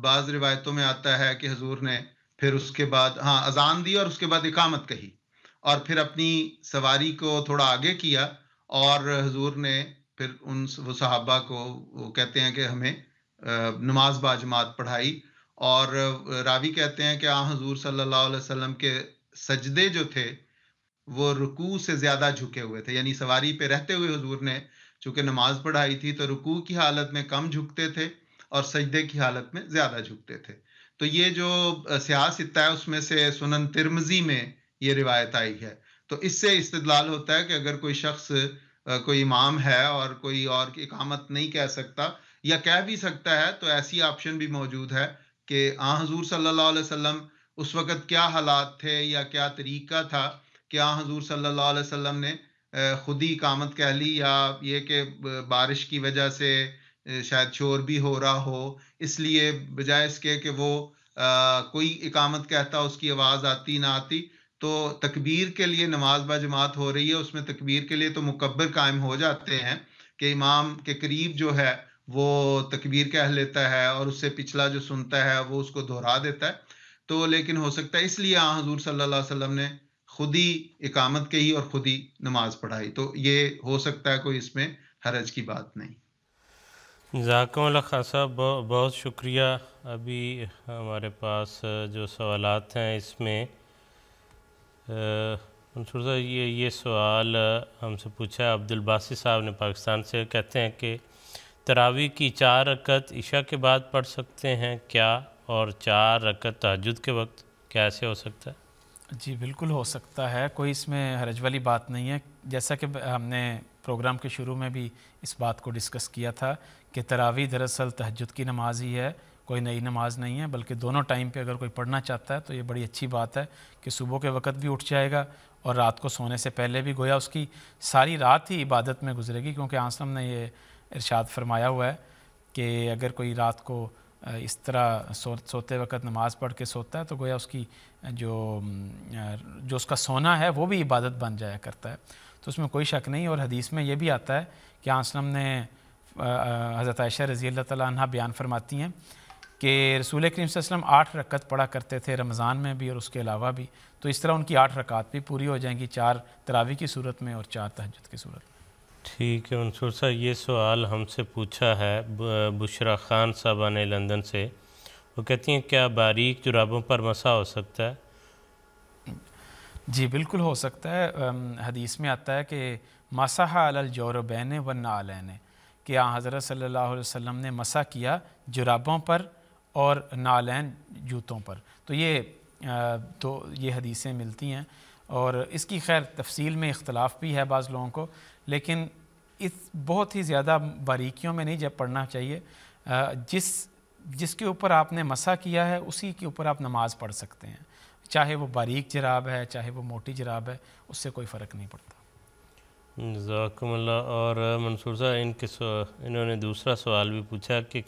बाज़ रिवायतों में आता है कि हजूर ने फिर उसके बाद हाँ अजान दी और उसके बाद इकामत कही और फिर अपनी सवारी को थोड़ा आगे किया और हजूर ने फिर उन वो सहाबा को वो कहते हैं कि हमें नमाज बाजमात पढ़ाई और रावी कहते हैं कि आ हाँ, हजूर सल्लल्लाहु अलैहि वसल्लम के सजदे जो थे वो रुकू से ज्यादा झुके हुए थे यानी सवारी पे रहते हुए हजूर ने चूंकि नमाज पढ़ाई थी तो रुकू की हालत में कम झुकते थे और सजदे की हालत में ज्यादा झुकते थे तो ये जो सियास इतना है उसमें से सुनन तिरमजी में ये रिवायत आई है तो इससे इस्तलाल होता है कि अगर कोई शख्स कोई इमाम है और कोई और इकामत नहीं कह सकता या कह भी सकता है तो ऐसी ऑप्शन भी मौजूद है कि आ हजूर सल्लाम उस वक़्त क्या हालात थे या क्या तरीका था कि आ हजूर सल्लाम ने खुद ही कामत कह ली या ये कि बारिश की वजह से शायद शोर भी हो रहा हो इसलिए बजाय इसके कि वो आ, कोई इकामत कहता उसकी आवाज़ आती ना आती तो तकबीर के लिए नमाज बजमात हो रही है उसमें तकबीर के लिए तो मुकबर कायम हो जाते हैं कि इमाम के करीब जो है वो तकबीर कह लेता है और उससे पिछला जो सुनता है वो उसको दोहरा देता है तो लेकिन हो सकता है इसलिए हजूर सल्लाम ने खुद ही इकामत कही और खुद ही नमाज पढ़ाई तो ये हो सकता है कोई इसमें हरज की बात नहीं खास साहब बहुत शुक्रिया अभी हमारे पास जो सवाल हैं इसमें मंसूर साहब ये ये सवाल हमसे पूछा अब्दुल बासी साहब ने पाकिस्तान से कहते हैं कि तरावी की चार रकत ईशा के बाद पढ़ सकते हैं क्या और चार रकत तहजद के वक्त कैसे हो सकता है जी बिल्कुल हो सकता है कोई इसमें हरज वाली बात नहीं है जैसा कि हमने प्रोग्राम के शुरू में भी इस बात को डिस्कस किया था कि तरावी दरअसल तहजद की नमाज ही है कोई नई नमाज नहीं है बल्कि दोनों टाइम पे अगर कोई पढ़ना चाहता है तो ये बड़ी अच्छी बात है कि सुबह के वक्त भी उठ जाएगा और रात को सोने से पहले भी गोया उसकी सारी रात ही इबादत में गुजरेगी क्योंकि आसम ने ये इरशाद फरमाया हुआ है कि अगर कोई रात को इस तरह सो सोते वक्त नमाज़ पढ़ के सोता है तो गोया उसकी जो जो उसका सोना है वो भी इबादत बन जाया करता है तो उसमें कोई शक नहीं और हदीस में ये भी आता है कि आसलम ने हज़रत आयशा रज़ी अल्लाह तह बयान फरमाती हैं कि रसूल करीम वसम आठ रकत पढ़ा करते थे रमज़ान में भी और उसके अलावा भी तो इस तरह उनकी आठ रकात भी पूरी हो जाएंगी चार तरावी की सूरत में और चार तहजद की सूरत में ठीक है मंसूर साहब ये सवाल हमसे पूछा है बुशरा ख़ान साहबा ने लंदन से वो कहती हैं क्या बारीक जुराबों पर मसा हो सकता है जी बिल्कुल हो सकता है हदीस में आता है कि मसाह जौरबैन व नालैन कि आ हज़रत सल्लल्लाहु अलैहि वसल्लम ने मसा किया जुराबों पर और नालैन जूतों पर तो ये तो ये हदीसें मिलती हैं और इसकी खैर तफसील में इख्तलाफ भी है बाज़ लोगों को लेकिन इस बहुत ही ज़्यादा बारीकियों में नहीं जब पढ़ना चाहिए जिस जिसके ऊपर आपने मसा किया है उसी के ऊपर आप नमाज़ पढ़ सकते हैं चाहे वो बारीक जराब है चाहे वो मोटी जराब है उससे कोई फ़र्क नहीं पड़ता जकमल्ला और मंसूर साहब इनके इन्होंने दूसरा सवाल भी पूछा कि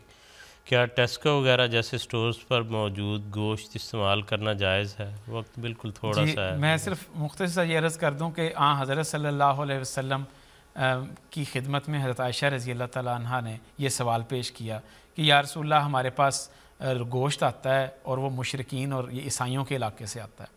क्या टेस्को वगैरह जैसे स्टोर्स पर मौजूद गोश्त इस्तेमाल करना जायज़ है वक्त बिल्कुल थोड़ा सा है मैं सिर्फ मुख्तर ये अर्ज़ कर दूँ कि आ हाँ, हज़रत सल्ला वसम की खिदमत में हज़रत आयशा रज़ी अल्लाह तह ने यह सवाल पेश किया कि या हमारे पास गोश्त आता है और वो मशरकिन और ये ईसाइयों के इलाके से आता है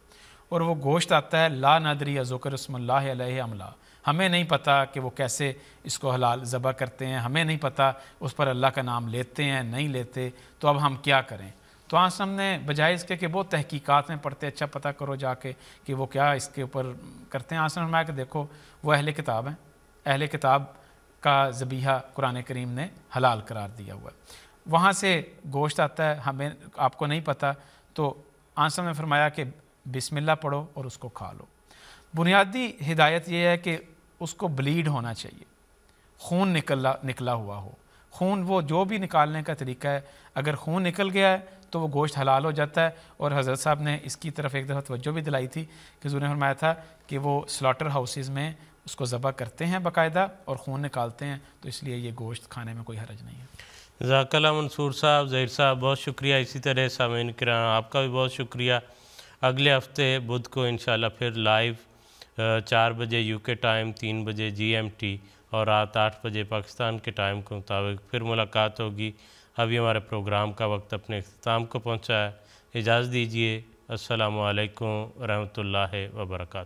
और वो गोश्त आता है ला नदरी अजोकर रसमल्ला अमला हमें नहीं पता कि वो कैसे इसको हलाल ज़बह करते हैं हमें नहीं पता उस पर अल्लाह का नाम लेते हैं नहीं लेते तो अब हम क्या करें तो आज हमने बजाय इसके कि वो तहकीकात में पढ़ते अच्छा पता करो जाके कि वो क्या इसके ऊपर करते हैं आसन हमारा कि देखो वो अहले किताब हैं अहल किताब का ज़बीहा कुरान करीम ने हलाल करार दिया हुआ है वहाँ से गोश्त आता है हमें आपको नहीं पता तो आंसर ने फरमाया कि बिसमिल्ला पढ़ो और उसको खा लो बुनियादी हिदायत यह है कि उसको ब्लीड होना चाहिए खून निकला निकला हुआ हो खून वो जो भी निकालने का तरीका है अगर खून निकल गया है तो वो गोश्त हलाल हो जाता है और हज़रत साहब ने इसकी तरफ एक दफ़ा तवज्जो भी दिलाई थी कि जूने फरमाया था कि वो स्लॉटर हाउसेज़ में उसको ज़बह करते हैं बाकायदा और खून निकालते हैं तो इसलिए ये गोश्त खाने में कोई हरज नहीं है जाकला मंसूर साहब ज़हिर साहब बहुत शुक्रिया इसी तरह सामिन कराम आपका भी बहुत शुक्रिया अगले हफ्ते बुध को इन फिर लाइव चार बजे यूके टाइम तीन बजे जीएमटी और रात आठ बजे पाकिस्तान के टाइम के मुताबिक फिर मुलाकात होगी अभी हमारे प्रोग्राम का वक्त अपने अख्ताम को पहुँचा है इजाज़त दीजिए असलकम वरहमल वर्का